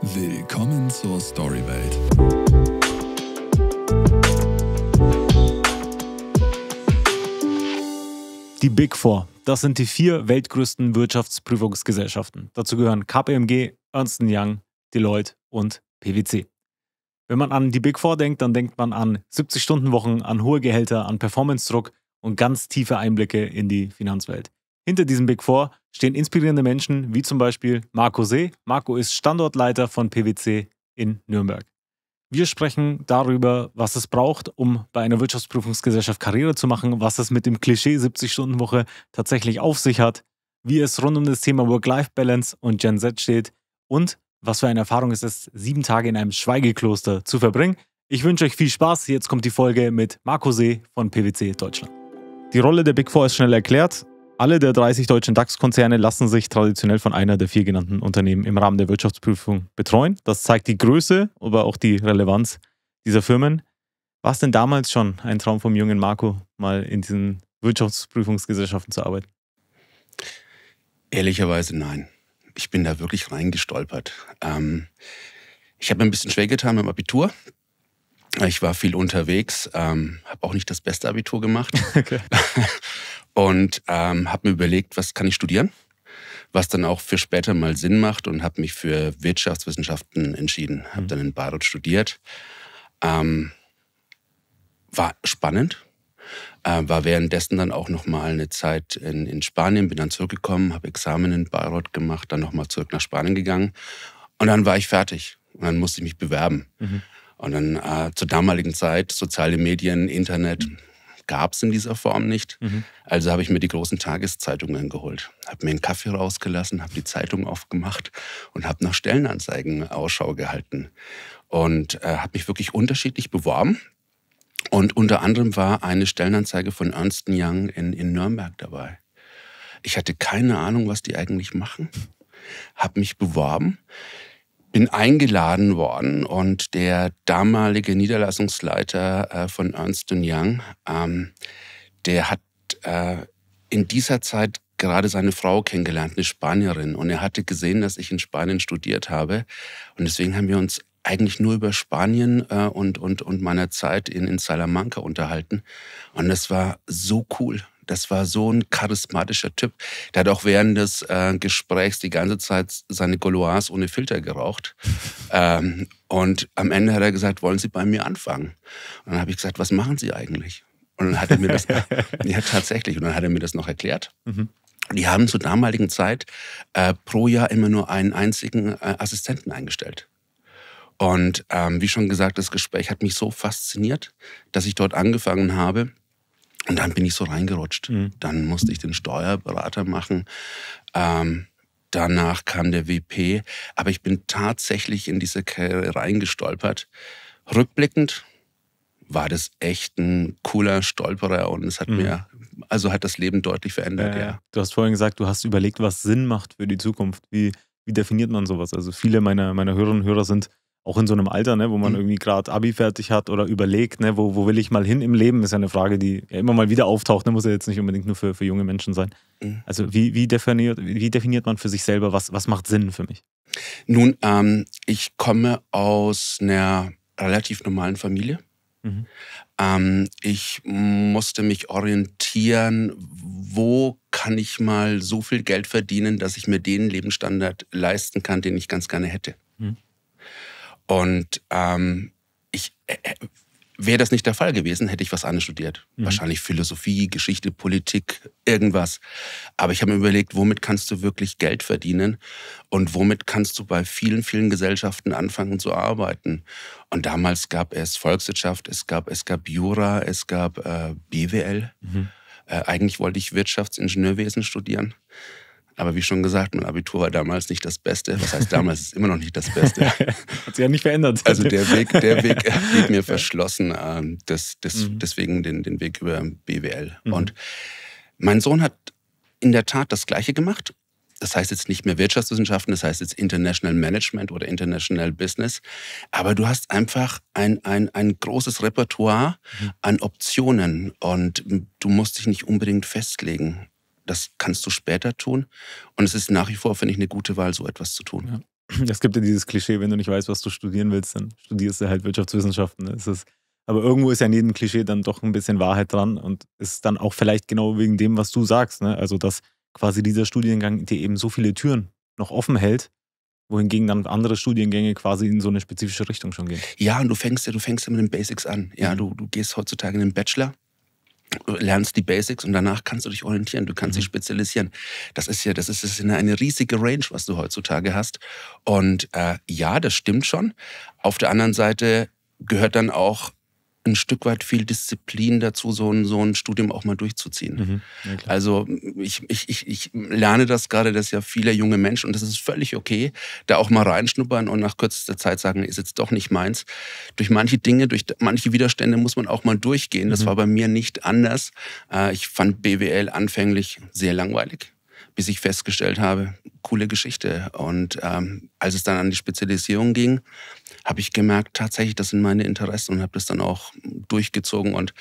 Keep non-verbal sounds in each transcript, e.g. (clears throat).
Willkommen zur Storywelt. Die Big Four, das sind die vier weltgrößten Wirtschaftsprüfungsgesellschaften. Dazu gehören KPMG, Ernst Young, Deloitte und PwC. Wenn man an die Big Four denkt, dann denkt man an 70-Stunden-Wochen, an hohe Gehälter, an Performance-Druck und ganz tiefe Einblicke in die Finanzwelt. Hinter diesen Big Four stehen inspirierende Menschen wie zum Beispiel Marco See. Marco ist Standortleiter von PwC in Nürnberg. Wir sprechen darüber, was es braucht, um bei einer Wirtschaftsprüfungsgesellschaft Karriere zu machen, was es mit dem Klischee 70-Stunden-Woche tatsächlich auf sich hat, wie es rund um das Thema Work-Life-Balance und Gen Z steht und was für eine Erfahrung es ist, sieben Tage in einem Schweigekloster zu verbringen. Ich wünsche euch viel Spaß. Jetzt kommt die Folge mit Marco See von PwC Deutschland. Die Rolle der Big Four ist schnell erklärt. Alle der 30 deutschen DAX-Konzerne lassen sich traditionell von einer der vier genannten Unternehmen im Rahmen der Wirtschaftsprüfung betreuen. Das zeigt die Größe, aber auch die Relevanz dieser Firmen. War es denn damals schon ein Traum vom jungen Marco, mal in diesen Wirtschaftsprüfungsgesellschaften zu arbeiten? Ehrlicherweise nein. Ich bin da wirklich reingestolpert. Ähm, ich habe mir ein bisschen schwer getan mit dem Abitur. Ich war viel unterwegs, ähm, habe auch nicht das beste Abitur gemacht. (laughs) Okay. (laughs) und ähm, habe mir überlegt, was kann ich studieren, was dann auch für später mal Sinn macht und habe mich für Wirtschaftswissenschaften entschieden. Habe mhm. dann in Bayreuth studiert. Ähm, war spannend. Äh, war währenddessen dann auch nochmal eine Zeit in, in Spanien, bin dann zurückgekommen, habe Examen in Bayreuth gemacht, dann nochmal zurück nach Spanien gegangen. Und dann war ich fertig. Und dann musste ich mich bewerben. Mhm. Und dann äh, zur damaligen Zeit soziale Medien, Internet, mhm gab es in dieser Form nicht. Mhm. Also habe ich mir die großen Tageszeitungen geholt, habe mir einen Kaffee rausgelassen, habe die Zeitung aufgemacht und habe nach Stellenanzeigen Ausschau gehalten und äh, habe mich wirklich unterschiedlich beworben. Und unter anderem war eine Stellenanzeige von Ernst Young in, in Nürnberg dabei. Ich hatte keine Ahnung, was die eigentlich machen, habe mich beworben bin eingeladen worden und der damalige Niederlassungsleiter äh, von Ernst Young, ähm, der hat äh, in dieser Zeit gerade seine Frau kennengelernt, eine Spanierin. Und er hatte gesehen, dass ich in Spanien studiert habe. Und deswegen haben wir uns eigentlich nur über Spanien äh, und, und, und meiner Zeit in, in Salamanca unterhalten. Und das war so cool. Das war so ein charismatischer Typ. Der hat auch während des äh, Gesprächs die ganze Zeit seine Goloise ohne Filter geraucht. (laughs) Ähm, und am Ende hat er gesagt, wollen Sie bei mir anfangen? Und dann habe ich gesagt, was machen Sie eigentlich? Und dann hat er mir das, (laughs) ja tatsächlich, und dann hat er mir das noch erklärt. Mhm. Die haben zur damaligen Zeit äh, pro Jahr immer nur einen einzigen äh, Assistenten eingestellt. Und ähm, wie schon gesagt, das Gespräch hat mich so fasziniert, dass ich dort angefangen habe, und dann bin ich so reingerutscht. Mhm. Dann musste ich den Steuerberater machen. Ähm, danach kam der WP. Aber ich bin tatsächlich in diese Karriere reingestolpert. Rückblickend war das echt ein cooler Stolperer und es hat mhm. mir, also hat das Leben deutlich verändert, ja, ja. Du hast vorhin gesagt, du hast überlegt, was Sinn macht für die Zukunft. Wie, wie definiert man sowas? Also viele meiner, meiner Hörerinnen und Hörer sind auch in so einem Alter, ne, wo man mhm. irgendwie gerade Abi fertig hat oder überlegt, ne, wo, wo will ich mal hin im Leben, ist ja eine Frage, die ja immer mal wieder auftaucht, ne, muss ja jetzt nicht unbedingt nur für, für junge Menschen sein. Mhm. Also wie, wie, definiert, wie definiert man für sich selber, was, was macht Sinn für mich? Nun, ähm, ich komme aus einer relativ normalen Familie. Mhm. Ähm, ich musste mich orientieren, wo kann ich mal so viel Geld verdienen, dass ich mir den Lebensstandard leisten kann, den ich ganz gerne hätte. Mhm. Und ähm, ich äh, äh, wäre das nicht der Fall gewesen, hätte ich was anderes studiert. Mhm. Wahrscheinlich Philosophie, Geschichte, Politik, irgendwas. Aber ich habe mir überlegt, womit kannst du wirklich Geld verdienen und womit kannst du bei vielen, vielen Gesellschaften anfangen zu arbeiten. Und damals gab es Volkswirtschaft, es gab, es gab Jura, es gab äh, BWL. Mhm. Äh, eigentlich wollte ich Wirtschaftsingenieurwesen studieren. Aber wie schon gesagt, mein Abitur war damals nicht das Beste. Was heißt damals ist immer noch nicht das Beste. (laughs) Hat sich ja nicht verändert. Also der Weg, der Weg blieb (laughs) mir verschlossen. Ähm, das, das, mhm. Deswegen den, den Weg über BWL. Mhm. Und mein Sohn hat in der Tat das Gleiche gemacht. Das heißt jetzt nicht mehr Wirtschaftswissenschaften, das heißt jetzt International Management oder International Business. Aber du hast einfach ein, ein, ein großes Repertoire mhm. an Optionen und du musst dich nicht unbedingt festlegen das kannst du später tun. Und es ist nach wie vor, finde ich, eine gute Wahl, so etwas zu tun. Ja. (clears throat) Es gibt ja dieses Klischee, wenn du nicht weißt, was du studieren willst, dann studierst du halt Wirtschaftswissenschaften. Es ist, aber irgendwo ist ja in jedem Klischee dann doch ein bisschen Wahrheit dran und ist dann auch vielleicht genau wegen dem, was du sagst. Ne? Also, dass quasi dieser Studiengang dir eben so viele Türen noch offen hält, wohingegen dann andere Studiengänge quasi in so eine spezifische Richtung schon gehen. Ja, und du fängst ja, du fängst ja mit den Basics an. Ja, mhm. du, du gehst heutzutage in den Bachelor lernst die Basics und danach kannst du dich orientieren, du kannst mhm. dich spezialisieren. Das ist ja, das ist, das ist eine riesige Range, was du heutzutage hast. Und äh, ja, das stimmt schon. Auf der anderen Seite gehört dann auch ein Stück weit viel Disziplin dazu, so ein, so ein Studium auch mal durchzuziehen. Mhm. Ja, also ich, ich, ich, ich lerne das gerade, dass ja viele junge Menschen, und das ist völlig okay, da auch mal reinschnuppern und nach kürzester Zeit sagen, ist jetzt doch nicht meins. Durch manche Dinge, durch manche Widerstände muss man auch mal durchgehen. Das mhm. war bei mir nicht anders. Äh, ich fand BWL anfänglich sehr langweilig bis ich festgestellt habe, coole Geschichte. Und ähm, als es dann an die Spezialisierung ging, habe ich gemerkt, tatsächlich, das sind meine Interessen und habe das dann auch durchgezogen und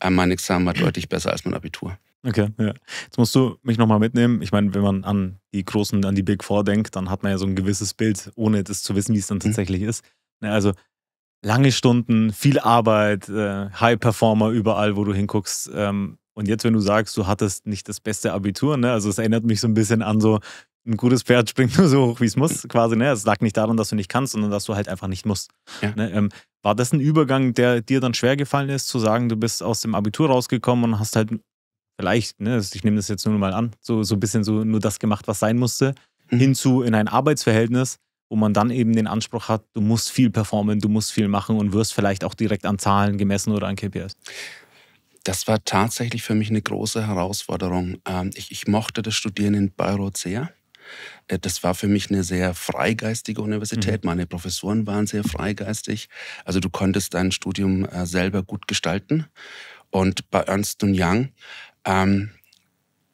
äh, mein Examen war deutlich besser als mein Abitur. Okay, ja. Jetzt musst du mich nochmal mitnehmen. Ich meine, wenn man an die großen, an die Big Four denkt, dann hat man ja so ein gewisses Bild, ohne das zu wissen, wie es dann mhm. tatsächlich mhm. ist. Also lange Stunden, viel Arbeit, äh, High Performer überall, wo du hinguckst. Ähm, und jetzt, wenn du sagst, du hattest nicht das beste Abitur, ne? also es erinnert mich so ein bisschen an so, ein gutes Pferd springt nur so hoch, wie es muss, quasi. Ne? Es lag nicht daran, dass du nicht kannst, sondern dass du halt einfach nicht musst. Ja. Ne? Ähm, war das ein Übergang, der dir dann schwer gefallen ist, zu sagen, du bist aus dem Abitur rausgekommen und hast halt vielleicht, ne, also ich nehme das jetzt nur mal an, so, so ein bisschen so nur das gemacht, was sein musste, mhm. hinzu in ein Arbeitsverhältnis, wo man dann eben den Anspruch hat, du musst viel performen, du musst viel machen und wirst vielleicht auch direkt an Zahlen gemessen oder an KPIs. Das war tatsächlich für mich eine große Herausforderung. Ähm, ich, ich mochte das Studieren in Bayreuth sehr. Äh, das war für mich eine sehr freigeistige Universität. Mhm. Meine Professoren waren sehr freigeistig. Also du konntest dein Studium äh, selber gut gestalten. Und bei Ernst Young ähm,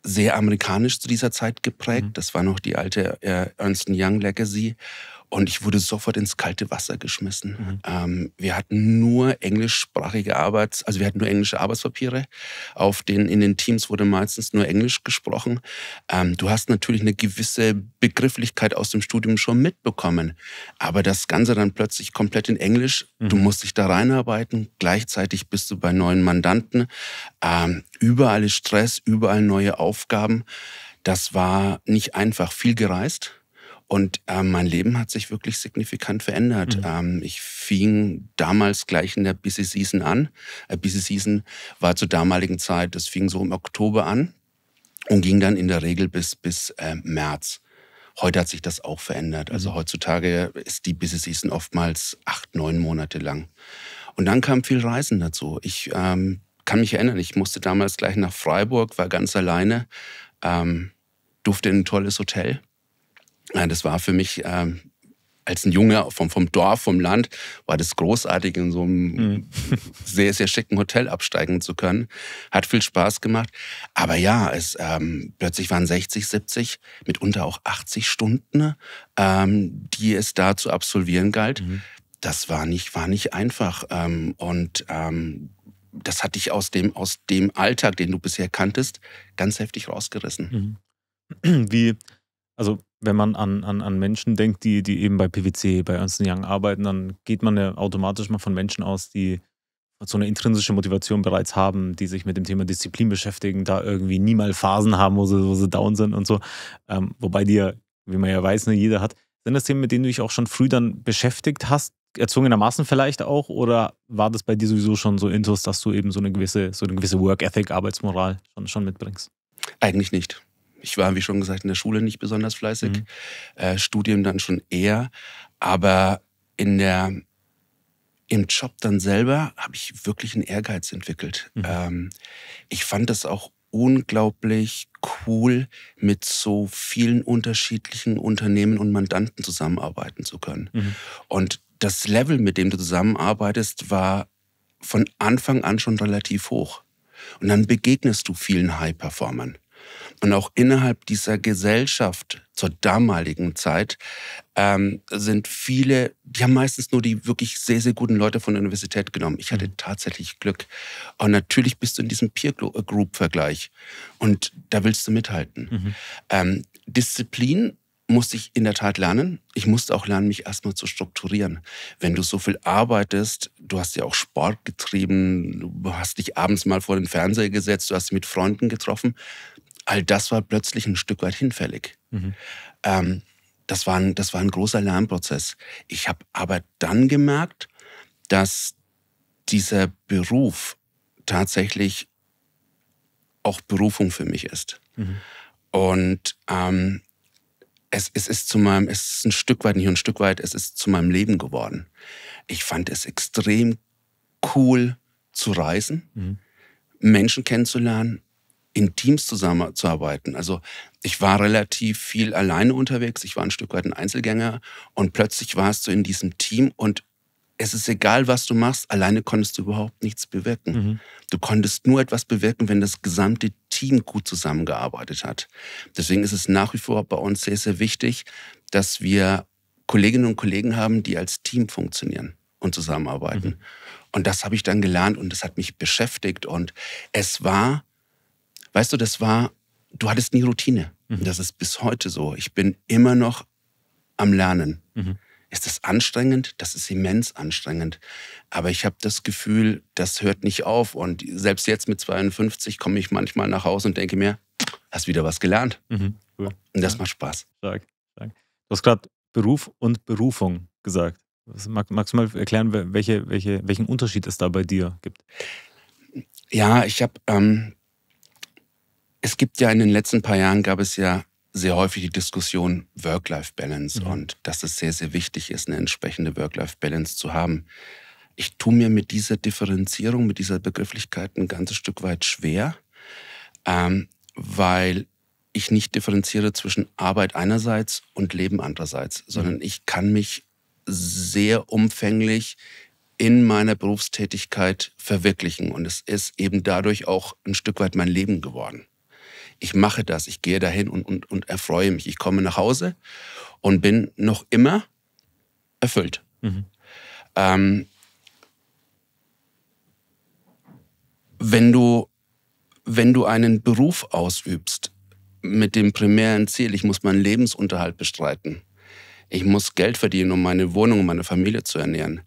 sehr amerikanisch zu dieser Zeit geprägt. Mhm. Das war noch die alte äh, Ernst Young Legacy. Und ich wurde sofort ins kalte Wasser geschmissen. Mhm. Ähm, wir hatten nur englischsprachige Arbeits, also wir hatten nur englische Arbeitspapiere. Auf den, in den Teams wurde meistens nur Englisch gesprochen. Ähm, du hast natürlich eine gewisse Begrifflichkeit aus dem Studium schon mitbekommen. Aber das Ganze dann plötzlich komplett in Englisch. Mhm. Du musst dich da reinarbeiten. Gleichzeitig bist du bei neuen Mandanten. Ähm, überall ist Stress, überall neue Aufgaben. Das war nicht einfach. Viel gereist und äh, mein Leben hat sich wirklich signifikant verändert. Mhm. Ähm, ich fing damals gleich in der Busy Season an. Äh, Busy Season war zur damaligen Zeit, das fing so im Oktober an und ging dann in der Regel bis, bis äh, März. Heute hat sich das auch verändert. Also mhm. heutzutage ist die Busy Season oftmals acht, neun Monate lang. Und dann kam viel Reisen dazu. Ich ähm, kann mich erinnern, ich musste damals gleich nach Freiburg, war ganz alleine, ähm, durfte in ein tolles Hotel das war für mich ähm, als ein Junge vom, vom Dorf, vom Land, war das großartig, in so einem mhm. (laughs) sehr, sehr schicken Hotel absteigen zu können. Hat viel Spaß gemacht. Aber ja, es, ähm, plötzlich waren 60, 70, mitunter auch 80 Stunden, ähm, die es da zu absolvieren galt. Mhm. Das war nicht, war nicht einfach. Ähm, und ähm, das hat dich aus dem, aus dem Alltag, den du bisher kanntest, ganz heftig rausgerissen. Mhm. (clears throat) Wie, also wenn man an, an, an Menschen denkt, die, die eben bei PwC, bei Ernst Young arbeiten, dann geht man ja automatisch mal von Menschen aus, die so eine intrinsische Motivation bereits haben, die sich mit dem Thema Disziplin beschäftigen, da irgendwie nie mal Phasen haben, wo sie, wo sie down sind und so. Ähm, wobei die ja, wie man ja weiß, ne, jeder hat. Sind das Themen, mit denen du dich auch schon früh dann beschäftigt hast, erzwungenermaßen vielleicht auch? Oder war das bei dir sowieso schon so intus, dass du eben so eine gewisse, so eine gewisse Work-Ethic, Arbeitsmoral schon, schon mitbringst? Eigentlich nicht ich war, wie schon gesagt, in der Schule nicht besonders fleißig, mhm. äh, Studium dann schon eher, aber in der, im Job dann selber habe ich wirklich einen Ehrgeiz entwickelt. Mhm. Ähm, ich fand das auch unglaublich cool, mit so vielen unterschiedlichen Unternehmen und Mandanten zusammenarbeiten zu können. Mhm. Und das Level, mit dem du zusammenarbeitest, war von Anfang an schon relativ hoch. Und dann begegnest du vielen High-Performern. Und auch innerhalb dieser Gesellschaft zur damaligen Zeit ähm, sind viele, die haben meistens nur die wirklich sehr, sehr guten Leute von der Universität genommen. Ich hatte mhm. tatsächlich Glück. Und natürlich bist du in diesem Peer-Group-Vergleich. Äh, Und da willst du mithalten. Mhm. Ähm, Disziplin musste ich in der Tat lernen. Ich musste auch lernen, mich erstmal zu strukturieren. Wenn du so viel arbeitest, du hast ja auch Sport getrieben, du hast dich abends mal vor den Fernseher gesetzt, du hast dich mit Freunden getroffen, all das war plötzlich ein Stück weit hinfällig. Mhm. Ähm, das, war ein, das war ein großer Lernprozess. Ich habe aber dann gemerkt, dass dieser Beruf tatsächlich auch Berufung für mich ist. Mhm. Und ähm, es, es ist zu meinem, es ist ein Stück weit, nicht ein Stück weit, es ist zu meinem Leben geworden. Ich fand es extrem cool zu reisen, mhm. Menschen kennenzulernen, in Teams zusammenzuarbeiten. Also ich war relativ viel alleine unterwegs, ich war ein Stück weit ein Einzelgänger und plötzlich warst du in diesem Team und es ist egal, was du machst, alleine konntest du überhaupt nichts bewirken. Mhm. Du konntest nur etwas bewirken, wenn das gesamte Team gut zusammengearbeitet hat. Deswegen ist es nach wie vor bei uns sehr, sehr wichtig, dass wir Kolleginnen und Kollegen haben, die als Team funktionieren und zusammenarbeiten. Mhm. Und das habe ich dann gelernt und das hat mich beschäftigt. Und es war Weißt du, das war, du hattest nie Routine. Mhm. Das ist bis heute so. Ich bin immer noch am Lernen. Mhm. Ist das anstrengend? Das ist immens anstrengend. Aber ich habe das Gefühl, das hört nicht auf. Und selbst jetzt mit 52 komme ich manchmal nach Hause und denke mir, hast wieder was gelernt. Mhm, cool. Und das ja. macht Spaß. Stark, stark. Du hast gerade Beruf und Berufung gesagt. Mag, magst du mal erklären, welche, welche, welchen Unterschied es da bei dir gibt? Ja, ich habe ähm, es gibt ja in den letzten paar Jahren gab es ja sehr häufig die Diskussion Work-Life-Balance mhm. und dass es sehr, sehr wichtig ist, eine entsprechende Work-Life-Balance zu haben. Ich tue mir mit dieser Differenzierung, mit dieser Begrifflichkeit ein ganzes Stück weit schwer, ähm, weil ich nicht differenziere zwischen Arbeit einerseits und Leben andererseits, mhm. sondern ich kann mich sehr umfänglich in meiner Berufstätigkeit verwirklichen. Und es ist eben dadurch auch ein Stück weit mein Leben geworden ich mache das, ich gehe dahin und, und, und erfreue mich. Ich komme nach Hause und bin noch immer erfüllt. Mhm. Ähm, wenn, du, wenn du einen Beruf ausübst mit dem primären Ziel, ich muss meinen Lebensunterhalt bestreiten, ich muss Geld verdienen, um meine Wohnung und meine Familie zu ernähren,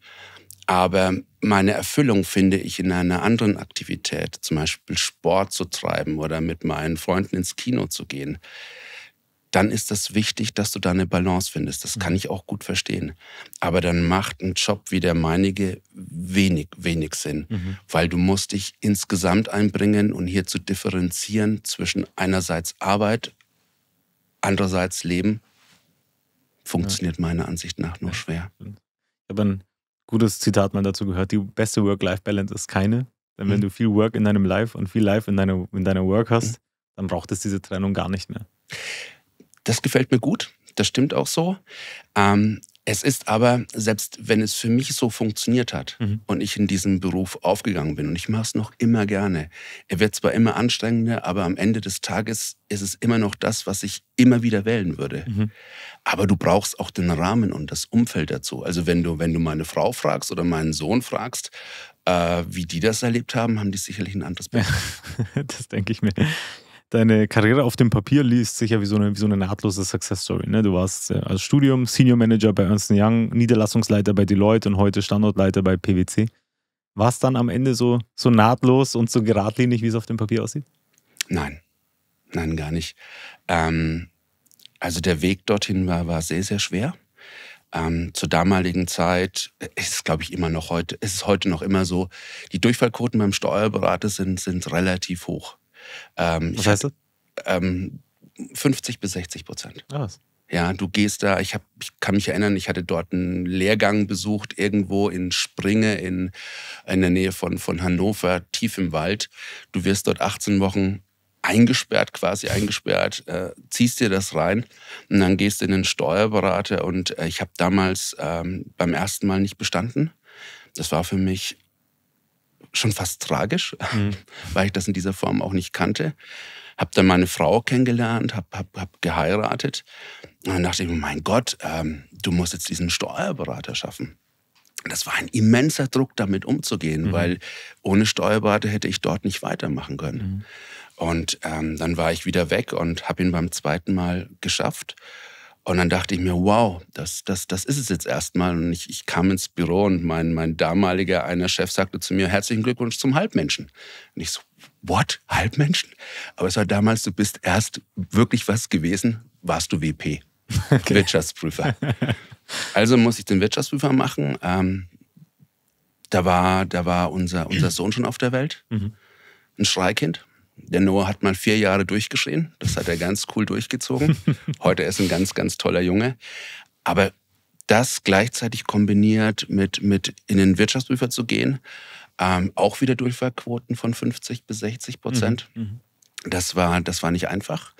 aber meine Erfüllung finde ich in einer anderen Aktivität, zum Beispiel Sport zu treiben oder mit meinen Freunden ins Kino zu gehen, dann ist das wichtig, dass du da eine Balance findest. Das kann ich auch gut verstehen. Aber dann macht ein Job wie der meinige wenig, wenig Sinn, mhm. weil du musst dich insgesamt einbringen und hier zu differenzieren zwischen einerseits Arbeit, andererseits Leben, funktioniert ja. meiner Ansicht nach nur schwer. Ich habe einen gutes Zitat mal dazu gehört, die beste Work-Life-Balance ist keine. Denn wenn mhm. du viel Work in deinem Life und viel Life in, deine, in deiner Work hast, mhm. dann braucht es diese Trennung gar nicht mehr. Das gefällt mir gut. Das stimmt auch so. Ähm, es ist aber, selbst wenn es für mich so funktioniert hat mhm. und ich in diesem Beruf aufgegangen bin und ich mache es noch immer gerne, er wird zwar immer anstrengender, aber am Ende des Tages ist es immer noch das, was ich immer wieder wählen würde. Mhm. Aber du brauchst auch den Rahmen und das Umfeld dazu. Also wenn du, wenn du meine Frau fragst oder meinen Sohn fragst, äh, wie die das erlebt haben, haben die sicherlich ein anderes Bild. Ja, (laughs) das denke ich mir deine Karriere auf dem Papier liest sich ja wie so eine, wie so eine nahtlose Success Story. Ne? Du warst äh, als Studium Senior Manager bei Ernst Young, Niederlassungsleiter bei Deloitte und heute Standortleiter bei PwC. War es dann am Ende so, so nahtlos und so geradlinig, wie es auf dem Papier aussieht? Nein, nein, gar nicht. Ähm, also der Weg dorthin war, war sehr, sehr schwer. Ähm, zur damaligen Zeit ist, glaube ich, immer noch heute, ist es heute noch immer so, die Durchfallquoten beim Steuerberater sind, sind relativ hoch. Ähm, Was heißt das? Ähm, 50 bis 60 Prozent. Ah, was? Ja, du gehst da, ich, hab, ich kann mich erinnern, ich hatte dort einen Lehrgang besucht, irgendwo in Springe in, in der Nähe von, von Hannover, tief im Wald. Du wirst dort 18 Wochen eingesperrt, quasi eingesperrt, äh, ziehst dir das rein und dann gehst du in den Steuerberater. Und äh, ich habe damals ähm, beim ersten Mal nicht bestanden. Das war für mich schon fast tragisch, mhm. (laughs) weil ich das in dieser Form auch nicht kannte. Hab dann meine Frau kennengelernt, habe hab, hab geheiratet. Und dann dachte ich, mir, mein Gott, ähm, du musst jetzt diesen Steuerberater schaffen. Das war ein immenser Druck, damit umzugehen, mhm. weil ohne Steuerberater hätte ich dort nicht weitermachen können. Mhm. Und ähm, dann war ich wieder weg und habe ihn beim zweiten Mal geschafft. Und dann dachte ich mir, wow, das, das, das ist es jetzt erstmal. Und ich, ich kam ins Büro und mein, mein damaliger einer Chef sagte zu mir, herzlichen Glückwunsch zum Halbmenschen. Und ich so, what? Halbmenschen? Aber es war damals, du bist erst wirklich was gewesen, warst du WP, (laughs) okay. Wirtschaftsprüfer. Also muss ich den Wirtschaftsprüfer machen. Ähm, da war, da war unser, unser Sohn schon auf der Welt, mhm. ein Schreikind. Der Noah hat mal vier Jahre durchgeschrien. Das hat er ganz cool durchgezogen. (laughs) Heute ist ein ganz, ganz toller Junge. Aber das gleichzeitig kombiniert mit, mit in den Wirtschaftsprüfer zu gehen, ähm, auch wieder Durchfallquoten von 50 bis 60 Prozent. Mhm, mhm. Das, war, das war nicht einfach.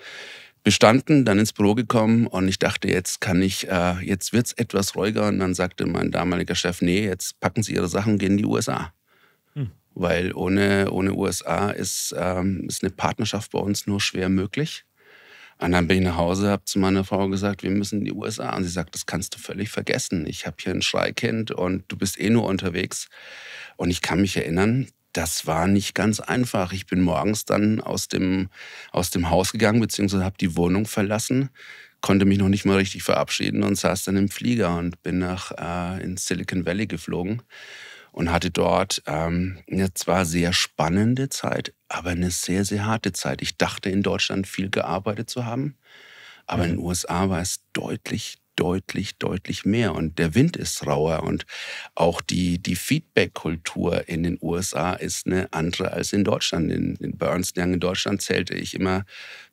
Bestanden, dann ins Büro gekommen und ich dachte, jetzt kann ich, äh, jetzt es etwas ruhiger. Und dann sagte mein damaliger Chef, nee, jetzt packen Sie Ihre Sachen gehen in die USA weil ohne, ohne USA ist, ähm, ist eine Partnerschaft bei uns nur schwer möglich. Und dann bin ich nach Hause, habe zu meiner Frau gesagt, wir müssen in die USA. Und sie sagt, das kannst du völlig vergessen. Ich habe hier ein Schreikind und du bist eh nur unterwegs. Und ich kann mich erinnern, das war nicht ganz einfach. Ich bin morgens dann aus dem, aus dem Haus gegangen, beziehungsweise habe die Wohnung verlassen, konnte mich noch nicht mal richtig verabschieden und saß dann im Flieger und bin nach äh, in Silicon Valley geflogen und hatte dort ähm, eine zwar sehr spannende Zeit, aber eine sehr, sehr harte Zeit. Ich dachte, in Deutschland viel gearbeitet zu haben, aber in mhm. den USA war es deutlich, deutlich, deutlich mehr. Und der Wind ist rauer und auch die, die Feedback-Kultur in den USA ist eine andere als in Deutschland. In, in, bei Young in Deutschland zählte ich immer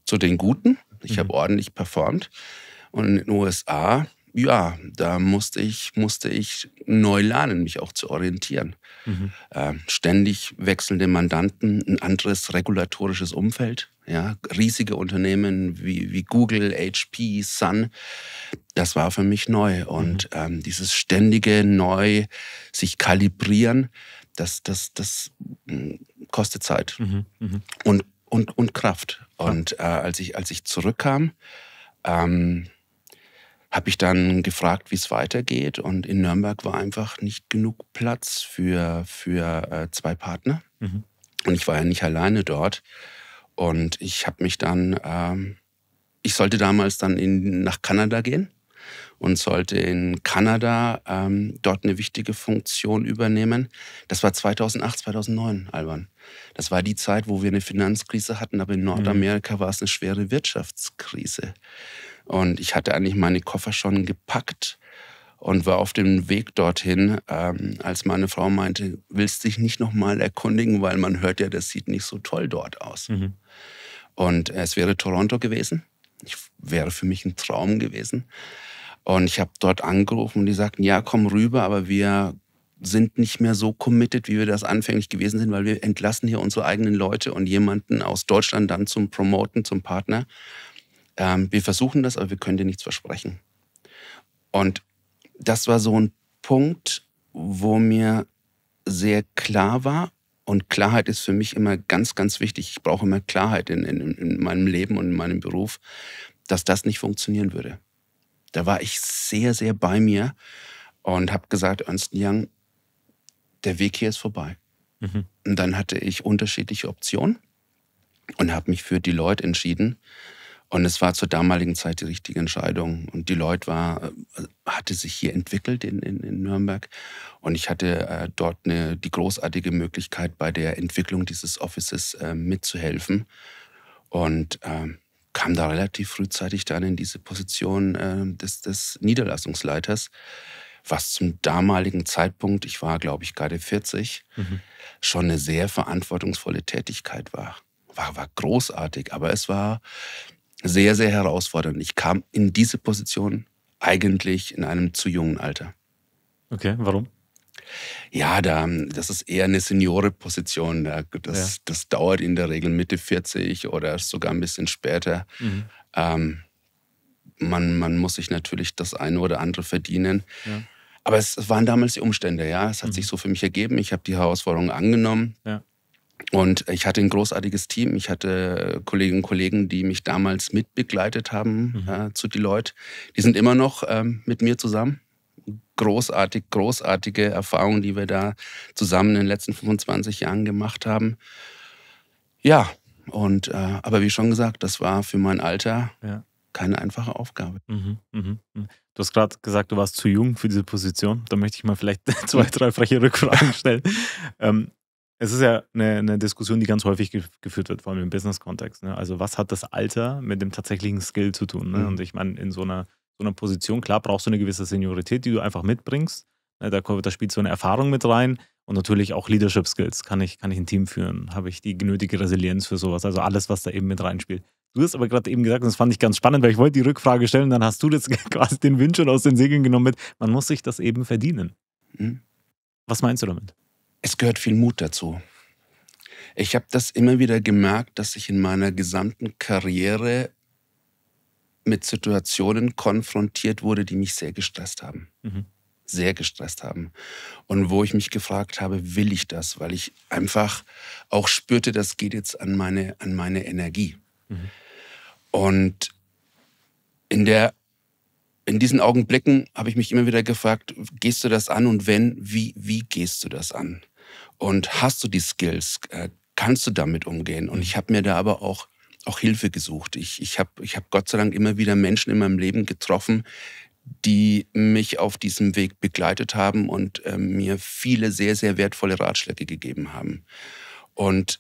zu den Guten. Ich mhm. habe ordentlich performt. Und in den USA ja, da musste ich, musste ich neu lernen, mich auch zu orientieren. Mhm. Äh, ständig wechselnde Mandanten, ein anderes regulatorisches Umfeld. Ja, riesige Unternehmen wie, wie Google, HP, Sun, das war für mich neu. Und mhm. ähm, dieses ständige Neu sich kalibrieren, das, das, das hm, kostet Zeit mhm, mhm. und, und, und Kraft. Und äh, als, ich, als ich zurückkam, ähm, habe ich dann gefragt, wie es weitergeht. Und in Nürnberg war einfach nicht genug Platz für, für äh, zwei Partner. Mhm. Und ich war ja nicht alleine dort. Und ich habe mich dann, ähm, ich sollte damals dann in, nach Kanada gehen und sollte in Kanada ähm, dort eine wichtige Funktion übernehmen. Das war 2008, 2009, Alban. Das war die Zeit, wo wir eine Finanzkrise hatten, aber in mhm. Nordamerika mhm. war es eine schwere Wirtschaftskrise. Und ich hatte eigentlich meine Koffer schon gepackt und war auf dem Weg dorthin, ähm, als meine Frau meinte, willst dich nicht noch mal erkundigen, weil man hört ja, das sieht nicht so toll dort aus. Mhm. Und es wäre Toronto gewesen. Ich, wäre für mich ein Traum gewesen. Und ich habe dort angerufen und die sagten, ja, komm rüber, aber wir sind nicht mehr so committed, wie wir das anfänglich gewesen sind, weil wir entlassen hier unsere eigenen Leute und jemanden aus Deutschland dann zum Promoten, zum Partner ähm, wir versuchen das, aber wir können dir nichts versprechen. Und das war so ein Punkt, wo mir sehr klar war, und Klarheit ist für mich immer ganz, ganz wichtig. Ich brauche immer Klarheit in, in, in meinem Leben und in meinem Beruf, dass das nicht funktionieren würde. Da war ich sehr, sehr bei mir und habe gesagt, Ernst Young, der Weg hier ist vorbei. Mhm. Und dann hatte ich unterschiedliche Optionen und habe mich für die Leute entschieden, und es war zur damaligen Zeit die richtige Entscheidung. Und Deloitte war, äh, hatte sich hier entwickelt in, in, in Nürnberg. Und ich hatte äh, dort eine, die großartige Möglichkeit, bei der Entwicklung dieses Offices äh, mitzuhelfen. Und äh, kam da relativ frühzeitig dann in diese Position ähm, des, des Niederlassungsleiters, was zum damaligen Zeitpunkt, ich war glaube ich gerade 40, mhm. schon eine sehr verantwortungsvolle Tätigkeit war. War, war großartig, aber es war sehr, sehr herausfordernd. Ich kam in diese Position eigentlich in einem zu jungen Alter. Okay, warum? Ja, da, das ist eher eine Seniore-Position. Das, ja. das dauert in der Regel Mitte 40 oder sogar ein bisschen später. Mhm. Ähm, man, man muss sich natürlich das eine oder andere verdienen. Ja. Aber es waren damals die Umstände, ja. Es hat mhm. sich so für mich ergeben. Ich habe die Herausforderung angenommen. Ja. Und ich hatte ein großartiges Team. Ich hatte äh, Kolleginnen und Kollegen, die mich damals mitbegleitet haben mhm. äh, zu Deloitte. Die sind immer noch ähm, mit mir zusammen. Großartig, großartige Erfahrungen, die wir da zusammen in den letzten 25 Jahren gemacht haben. Ja, und äh, aber wie schon gesagt, das war für mein Alter ja. keine einfache Aufgabe. Mhm, mh, mh. Du hast gerade gesagt, du warst zu jung für diese Position. Da möchte ich mal vielleicht (laughs) zwei, drei freche Rückfragen stellen. ähm, es ist ja eine, eine, Diskussion, die ganz häufig geführt wird, vor allem im Business-Kontext. Ne? Also, was hat das Alter mit dem tatsächlichen Skill zu tun? Ne? Mhm. Und ich meine, in so einer, so einer Position, klar, brauchst du eine gewisse Seniorität, die du einfach mitbringst. Ne? Da, da spielt so eine Erfahrung mit rein und natürlich auch Leadership-Skills. Kann ich, kann ich ein Team führen? Habe ich die nötige Resilienz für sowas? Also, alles, was da eben mit reinspielt. Du hast aber gerade eben gesagt, und das fand ich ganz spannend, weil ich wollte die Rückfrage stellen, dann hast du jetzt (laughs) quasi den Wind schon aus den Segeln genommen mit, man muss sich das eben verdienen. Mhm. Was meinst du damit? es gehört viel Mut dazu. Ich habe das immer wieder gemerkt, dass ich in meiner gesamten Karriere mit Situationen konfrontiert wurde, die mich sehr gestresst haben. Mhm. Sehr gestresst haben. Und wo ich mich gefragt habe, will ich das? Weil ich einfach auch spürte, das geht jetzt an meine, an meine Energie. Mhm. Und in, der, in diesen Augenblicken habe ich mich immer wieder gefragt, gehst du das an und wenn, wie, wie gehst du das an? Und hast du die Skills? Äh, kannst du damit umgehen? Und ich habe mir da aber auch, auch Hilfe gesucht. Ich, ich habe ich hab Gott sei Dank immer wieder Menschen in meinem Leben getroffen, die mich auf diesem Weg begleitet haben und äh, mir viele sehr, sehr wertvolle Ratschläge gegeben haben. Und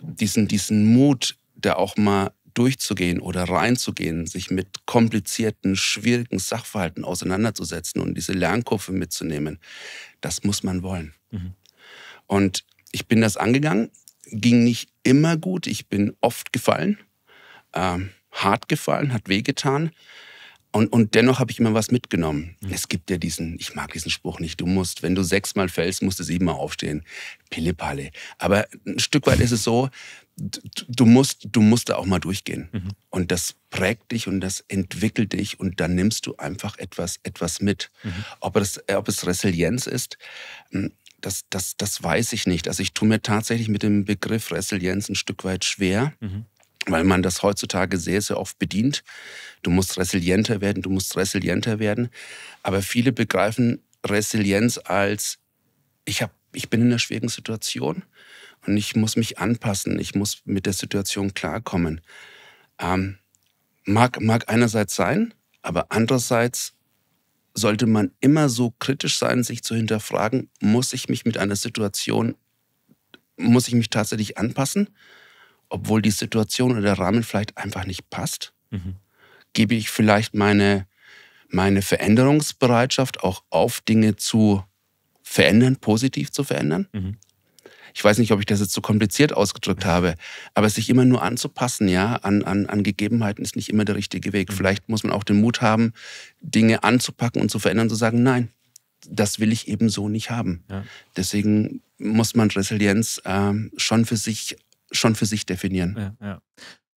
diesen, diesen Mut, da auch mal durchzugehen oder reinzugehen, sich mit komplizierten, schwierigen Sachverhalten auseinanderzusetzen und diese Lernkurve mitzunehmen, das muss man wollen. Mhm. Und ich bin das angegangen, ging nicht immer gut, ich bin oft gefallen, ähm, hart gefallen, hat wehgetan. Und, und dennoch habe ich immer was mitgenommen. Mhm. Es gibt ja diesen, ich mag diesen Spruch nicht, du musst, wenn du sechsmal fällst, musst du siebenmal aufstehen. Pillepalle. Aber ein Stück weit ist es so, du, du musst, du musst da auch mal durchgehen. Mhm. Und das prägt dich und das entwickelt dich und dann nimmst du einfach etwas, etwas mit. Mhm. Ob, es, ob es Resilienz ist, das, das, das weiß ich nicht. Also ich tue mir tatsächlich mit dem Begriff Resilienz ein Stück weit schwer, mhm. weil man das heutzutage sehr, sehr oft bedient. Du musst resilienter werden, du musst resilienter werden. Aber viele begreifen Resilienz als, ich, hab, ich bin in einer schwierigen Situation und ich muss mich anpassen, ich muss mit der Situation klarkommen. Ähm, mag, mag einerseits sein, aber andererseits sollte man immer so kritisch sein, sich zu hinterfragen, muss ich mich mit einer Situation, muss ich mich tatsächlich anpassen, obwohl die Situation oder der Rahmen vielleicht einfach nicht passt? Mhm. Gebe ich vielleicht meine, meine Veränderungsbereitschaft auch auf, Dinge zu verändern, positiv zu verändern? Mhm ich weiß nicht, ob ich das jetzt so kompliziert ausgedrückt habe, aber sich immer nur anzupassen, ja, an, an, an Gegebenheiten ist nicht immer der richtige Weg. Vielleicht muss man auch den Mut haben, Dinge anzupacken und zu verändern, zu sagen, nein, das will ich eben so nicht haben. Ja. Deswegen muss man Resilienz ähm, schon für sich schon für sich definieren. Ja, ja.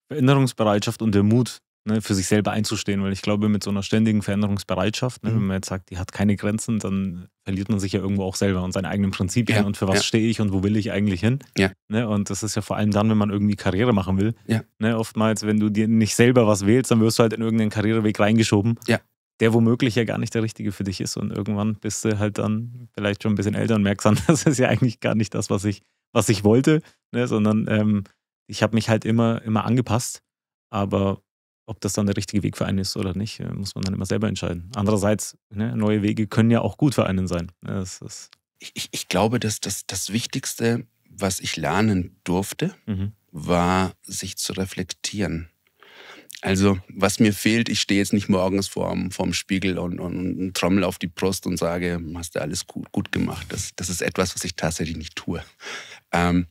Erinnerungsbereitschaft und der Mut, ne, für sich selber einzustehen, weil ich glaube, mit so einer ständigen Veränderungsbereitschaft, ne, mhm. wenn man jetzt sagt, die hat keine Grenzen, dann verliert man sich ja irgendwo auch selber und seine eigenen Prinzipien ja. und für was ja. stehe ich und wo will ich eigentlich hin. Ja. Ne, und das ist ja vor allem dann, wenn man irgendwie Karriere machen will. Ja. Ne, oftmals, wenn du dir nicht selber was wählst, dann wirst du halt in irgendeinen Karriereweg reingeschoben. Ja der womöglich ja gar nicht der richtige für dich ist. Und irgendwann bist du halt dann vielleicht schon ein bisschen älter und merkst dann, (laughs) das ist ja eigentlich gar nicht das, was ich, was ich wollte, ne? sondern ähm, ich habe mich halt immer, immer angepasst. Aber ob das dann der richtige Weg für einen ist oder nicht, äh, muss man dann immer selber entscheiden. Andererseits, ne, neue Wege können ja auch gut für einen sein. Ich, ich, ich, glaube, dass das, das Wichtigste, was ich lernen durfte, mhm. war, sich zu reflektieren. Also, was mir fehlt, ich stehe jetzt nicht morgens vorm, vorm Spiegel und, und, und trommel auf die Brust und sage, hast du alles gut, gut gemacht. Das, das ist etwas, was ich tatsächlich nicht tue. Ähm,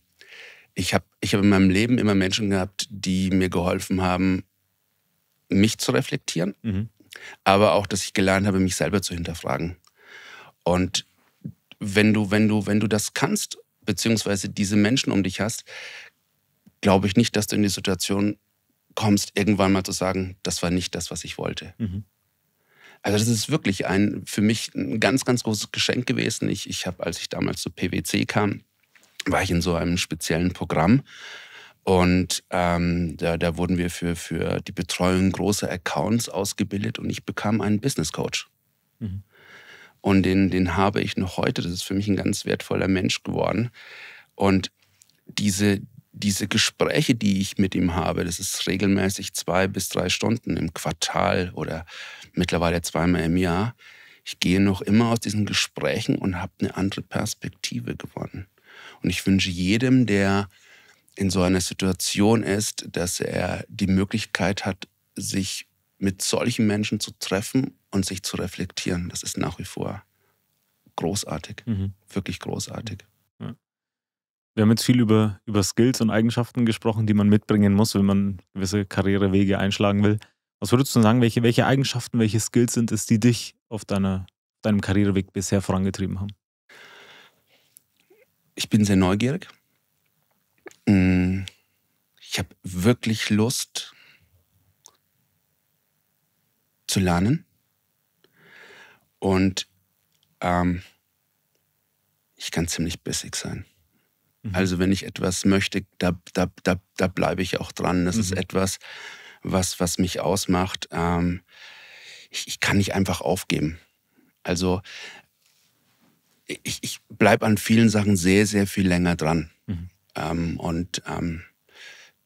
ich habe ich hab in meinem Leben immer Menschen gehabt, die mir geholfen haben, mich zu reflektieren, mhm. aber auch, dass ich gelernt habe, mich selber zu hinterfragen. Und wenn du, wenn du, wenn du das kannst, beziehungsweise diese Menschen um dich hast, glaube ich nicht, dass du in die Situation kommst, irgendwann mal zu sagen, das war nicht das, was ich wollte. Mhm. Also das ist wirklich ein für mich ein ganz, ganz großes Geschenk gewesen. Ich, ich habe, als ich damals zu PwC kam, war ich in so einem speziellen Programm und ähm, da, da wurden wir für, für die Betreuung großer Accounts ausgebildet und ich bekam einen Business Coach. Mhm. Und den, den habe ich noch heute. Das ist für mich ein ganz wertvoller Mensch geworden. Und diese, diese Gespräche, die ich mit ihm habe, das ist regelmäßig zwei bis drei Stunden im Quartal oder mittlerweile zweimal im Jahr. Ich gehe noch immer aus diesen Gesprächen und habe eine andere Perspektive gewonnen. Und ich wünsche jedem, der in so einer Situation ist, dass er die Möglichkeit hat, sich mit solchen Menschen zu treffen und sich zu reflektieren. Das ist nach wie vor großartig, mhm. wirklich großartig. Mhm. Ja. Wir haben jetzt viel über, über Skills und Eigenschaften gesprochen, die man mitbringen muss, wenn man gewisse Karrierewege einschlagen will. Was würdest du sagen, welche, welche Eigenschaften, welche Skills sind es, die dich auf deiner, deinem Karriereweg bisher vorangetrieben haben? Ich bin sehr neugierig. Mm, ich habe wirklich Lust zu lernen. Und ähm, ich kann ziemlich bissig sein. Mhm. Also wenn ich etwas möchte, da, da, da, da bleibe ich auch dran. Das mhm. ist etwas, was, was mich ausmacht. Ähm, ich, ich kann nicht einfach aufgeben. Also ich, ich bleibe an vielen Sachen sehr, sehr viel länger dran. Mhm. Ähm, und ähm,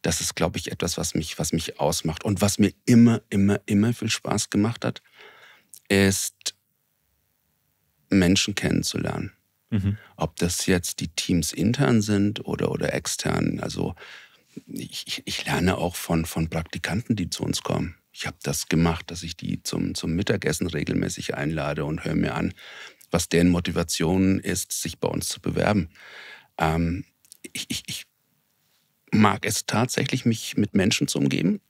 das ist, glaube ich, etwas, was mich, was mich ausmacht. Und was mir immer, immer, immer viel Spaß gemacht hat, ist Menschen kennenzulernen. Mhm. Ob das jetzt die Teams intern sind oder, oder extern. Also ich, ich lerne auch von, von Praktikanten, die zu uns kommen. Ich habe das gemacht, dass ich die zum, zum Mittagessen regelmäßig einlade und höre mir an, was deren Motivation ist, sich bei uns zu bewerben. Ähm, ich, ich, ich mag es tatsächlich, mich mit Menschen zu umgeben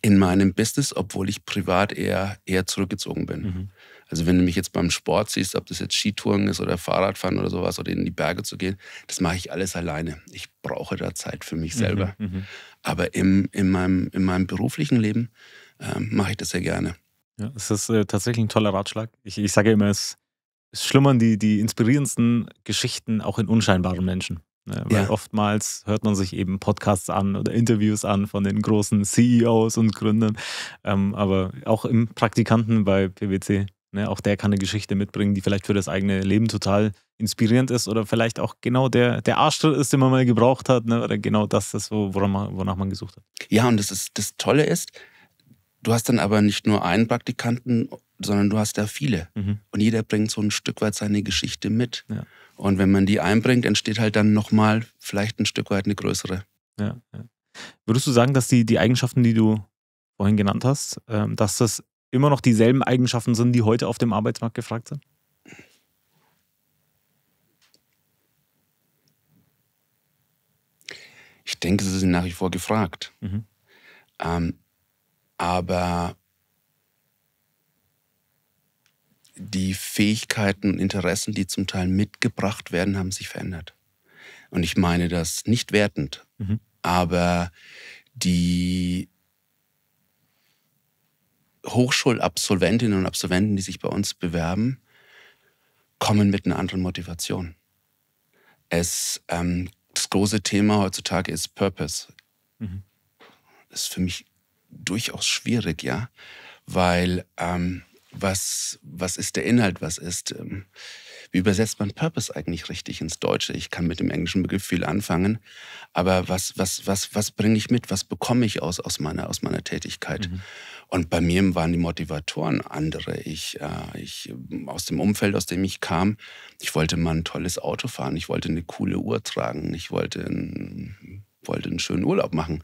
in meinem Business, obwohl ich privat eher, eher zurückgezogen bin. Mhm. Also wenn du mich jetzt beim Sport siehst, ob das jetzt Skitouren ist oder Fahrradfahren oder sowas oder in die Berge zu gehen, das mache ich alles alleine. Ich brauche da Zeit für mich mhm, selber. Mhm, Aber im, in, meinem, in meinem beruflichen Leben ähm, mache ich das sehr gerne. Ja, es ist äh, tatsächlich ein toller Ratschlag. Ich, ich sage immer, es, es schlummern die, die inspirierendsten Geschichten auch in unscheinbaren Menschen. Ne? Weil ja. oftmals hört man sich eben Podcasts an oder Interviews an von den großen CEOs und Gründern. Ähm, aber auch im Praktikanten bei PwC, ne? auch der kann eine Geschichte mitbringen, die vielleicht für das eigene Leben total inspirierend ist oder vielleicht auch genau der, der Arschtritt ist, den man mal gebraucht hat ne? oder genau das ist, woran man, wonach man gesucht hat. Ja, und das, ist, das Tolle ist, du hast dann aber nicht nur einen Praktikanten sondern du hast da viele. Mhm. Und jeder bringt so ein Stück weit seine Geschichte mit. Ja. Und wenn man die einbringt, entsteht halt dann nochmal vielleicht ein Stück weit eine größere. Ja, ja. Würdest du sagen, dass die, die Eigenschaften, die du vorhin genannt hast, ähm, dass das immer noch dieselben Eigenschaften sind, die heute auf dem Arbeitsmarkt gefragt sind? Ich denke, sie sind nach wie vor gefragt. Mhm. Ähm, aber die Fähigkeiten und Interessen, die zum Teil mitgebracht werden, haben sich verändert. Und ich meine das nicht wertend, mhm. aber die Hochschulabsolventinnen und Absolventen, die sich bei uns bewerben, kommen mit einer anderen Motivation. Es, ähm, das große Thema heutzutage ist Purpose. Mhm. Das ist für mich durchaus schwierig, ja, weil ähm, was, was ist der Inhalt, was ist, ähm, wie übersetzt man Purpose eigentlich richtig ins Deutsche? Ich kann mit dem englischen Begriff viel anfangen, aber was, was, was, was bringe ich mit, was bekomme ich aus, aus, meiner, aus meiner Tätigkeit? Mhm. Und bei mir waren die Motivatoren andere. Ich, äh, ich, ähm, aus dem Umfeld, aus dem ich kam, ich wollte mal ein tolles Auto fahren, ich wollte eine coole Uhr tragen, ich wollte ein wollte einen schönen Urlaub machen.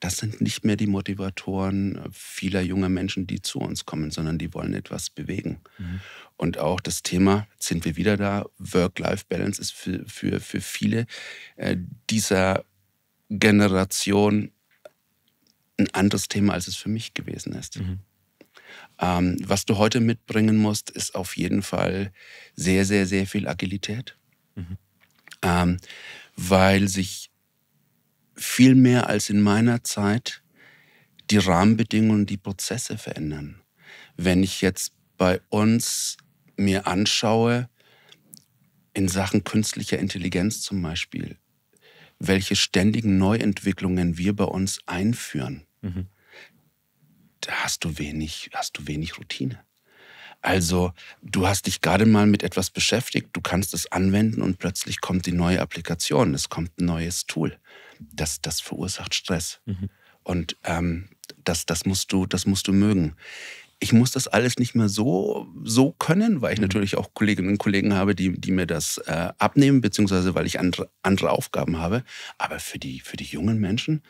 Das sind nicht mehr die Motivatoren äh, vieler junger Menschen, die zu uns kommen, sondern die wollen etwas bewegen. Mhm. Und auch das Thema, sind wir wieder da, Work-Life-Balance ist für, für, für viele äh, dieser Generation ein anderes Thema, als es für mich gewesen ist. Mhm. Ähm, was du heute mitbringen musst, ist auf jeden Fall sehr, sehr, sehr viel Agilität. Mhm. Ähm, weil sich viel mehr als in meiner Zeit die Rahmenbedingungen, die Prozesse verändern. Wenn ich jetzt bei uns mir anschaue, in Sachen künstlicher Intelligenz zum Beispiel, welche ständigen Neuentwicklungen wir bei uns einführen, mhm. da hast du wenig, hast du wenig Routine. Also du hast dich gerade mal mit etwas beschäftigt, du kannst es anwenden und plötzlich kommt die neue Applikation, es kommt ein neues Tool das, das verursacht Stress. Mhm. Und ähm, das, das, musst du, das musst du mögen. Ich muss das alles nicht mehr so, so können, weil ich mhm. natürlich auch Kolleginnen und Kollegen habe, die, die mir das äh, abnehmen, beziehungsweise weil ich andere, andere Aufgaben habe. Aber für die, für die jungen Menschen,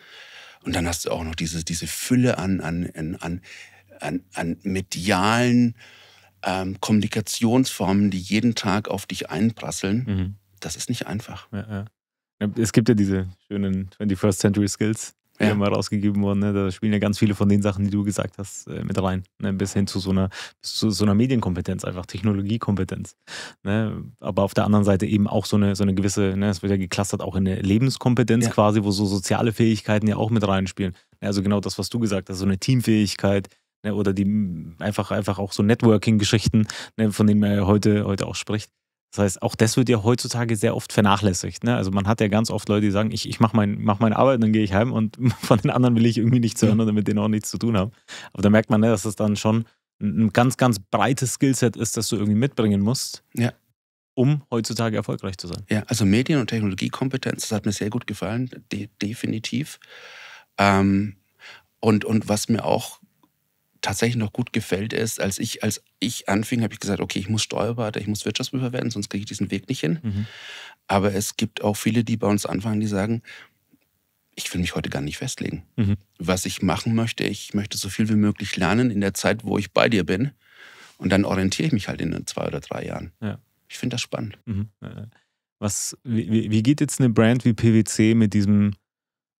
und dann hast du auch noch diese, diese Fülle an, an, an, an, an medialen ähm, Kommunikationsformen, die jeden Tag auf dich einprasseln. Mhm. Das ist nicht einfach. Ja, ja. Es gibt ja diese schönen 21st Century Skills, die ja. mal rausgegeben wurden. Ne? Da spielen ja ganz viele von den Sachen, die du gesagt hast, äh, mit rein. Ne? Bis hin zu so einer, zu so einer Medienkompetenz, einfach Technologiekompetenz. Ne? Aber auf der anderen Seite eben auch so eine, so eine gewisse, ne? es wird ja geklustert auch in eine Lebenskompetenz ja. quasi, wo so soziale Fähigkeiten ja auch mit reinspielen. Ne? Also genau das, was du gesagt hast, so eine Teamfähigkeit, ne? oder die einfach, einfach auch so Networking-Geschichten, von denen man ja heute, heute auch spricht. Das heißt, auch das wird ja heutzutage sehr oft vernachlässigt. Ne? Also man hat ja ganz oft Leute, die sagen, ich, ich mache mein, mach meine Arbeit, dann gehe ich heim und (laughs) von den anderen will ich irgendwie nichts hören oder mit denen auch nichts zu tun haben. Aber da merkt man, ne, dass das dann schon ein ganz, ganz breites Skillset ist, das du irgendwie mitbringen musst, ja. um heutzutage erfolgreich zu sein. Ja, also Medien- und Technologiekompetenz, das hat mir sehr gut gefallen, de definitiv. Ähm, und, und was mir auch tatsächlich noch gut gefällt, ist, als ich, als ich anfing, habe ich gesagt, okay, ich muss Steuerberater, ich muss Wirtschaftsprüfer werden, sonst kriege ich diesen Weg nicht hin. Mhm. Aber es gibt auch viele, die bei uns anfangen, die sagen, ich will mich heute gar nicht festlegen. Mhm. Was ich machen möchte, ich möchte so viel wie möglich lernen in der Zeit, wo ich bei dir bin. Und dann orientiere ich mich halt in zwei oder drei Jahren. Ja. Ich finde das spannend. Mhm. Was, wie, wie geht jetzt eine Brand wie PwC mit diesem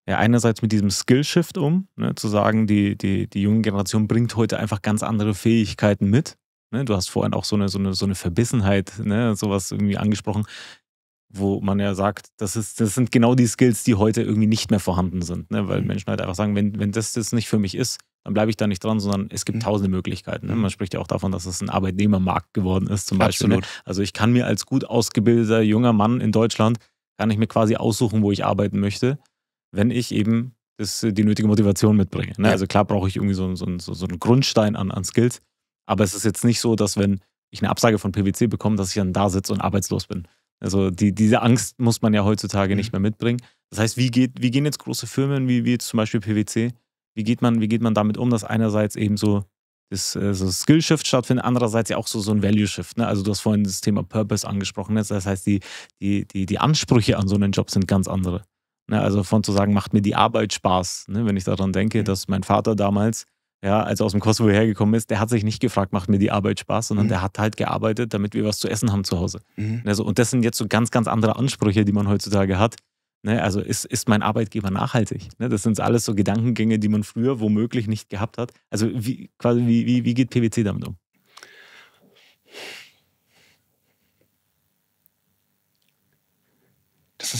ja, einerseits mit diesem Skillshift um, ne, zu sagen, die, die, die junge Generation bringt heute einfach ganz andere Fähigkeiten mit. Ne? Du hast vorhin auch so eine, so eine, so eine Verbissenheit, ne, sowas irgendwie angesprochen, wo man ja sagt, das, ist, das sind genau die Skills, die heute irgendwie nicht mehr vorhanden sind. Ne? Weil mhm. Menschen halt einfach sagen, wenn, wenn das jetzt nicht für mich ist, dann bleibe ich da nicht dran, sondern es gibt mhm. tausende Möglichkeiten. Ne? Mhm. Man spricht ja auch davon, dass es ein Arbeitnehmermarkt geworden ist, zum Absolut. Beispiel. Ne? Also ich kann mir als gut ausgebildeter junger Mann in Deutschland, kann ich mir quasi aussuchen, wo ich arbeiten möchte wenn ich eben das, äh, die nötige Motivation mitbringe. Ne? Ja. Also klar brauche ich irgendwie so, so, so einen Grundstein an, an, Skills, aber es ist jetzt nicht so, dass wenn ich eine Absage von PwC bekomme, dass ich dann da sitze und arbeitslos bin. Also die, diese Angst muss man ja heutzutage mhm. nicht mehr mitbringen. Das heißt, wie, geht, wie gehen jetzt große Firmen wie, wie jetzt zum Beispiel PwC, wie geht, man, wie geht man damit um, dass einerseits eben so das äh, so Skill-Shift stattfindet, andererseits ja auch so, so ein Value-Shift. Ne? Also du hast vorhin das Thema Purpose angesprochen, das heißt, die, die, die, die Ansprüche an so einen Job sind ganz andere. Ne, also von zu sagen, macht mir die Arbeit Spaß. Ne, wenn ich daran denke, dass mein Vater damals, ja, als er aus dem Kosovo hergekommen ist, der hat sich nicht gefragt, macht mir die Arbeit Spaß, sondern mhm. der hat halt gearbeitet, damit wir was zu essen haben zu Hause. Mhm. Also, und das sind jetzt so ganz, ganz andere Ansprüche, die man heutzutage hat. Ne, also ist, ist mein Arbeitgeber nachhaltig? Ne, das sind alles so Gedankengänge, die man früher womöglich nicht gehabt hat. Also wie, quasi, wie, wie, wie geht PwC damit um?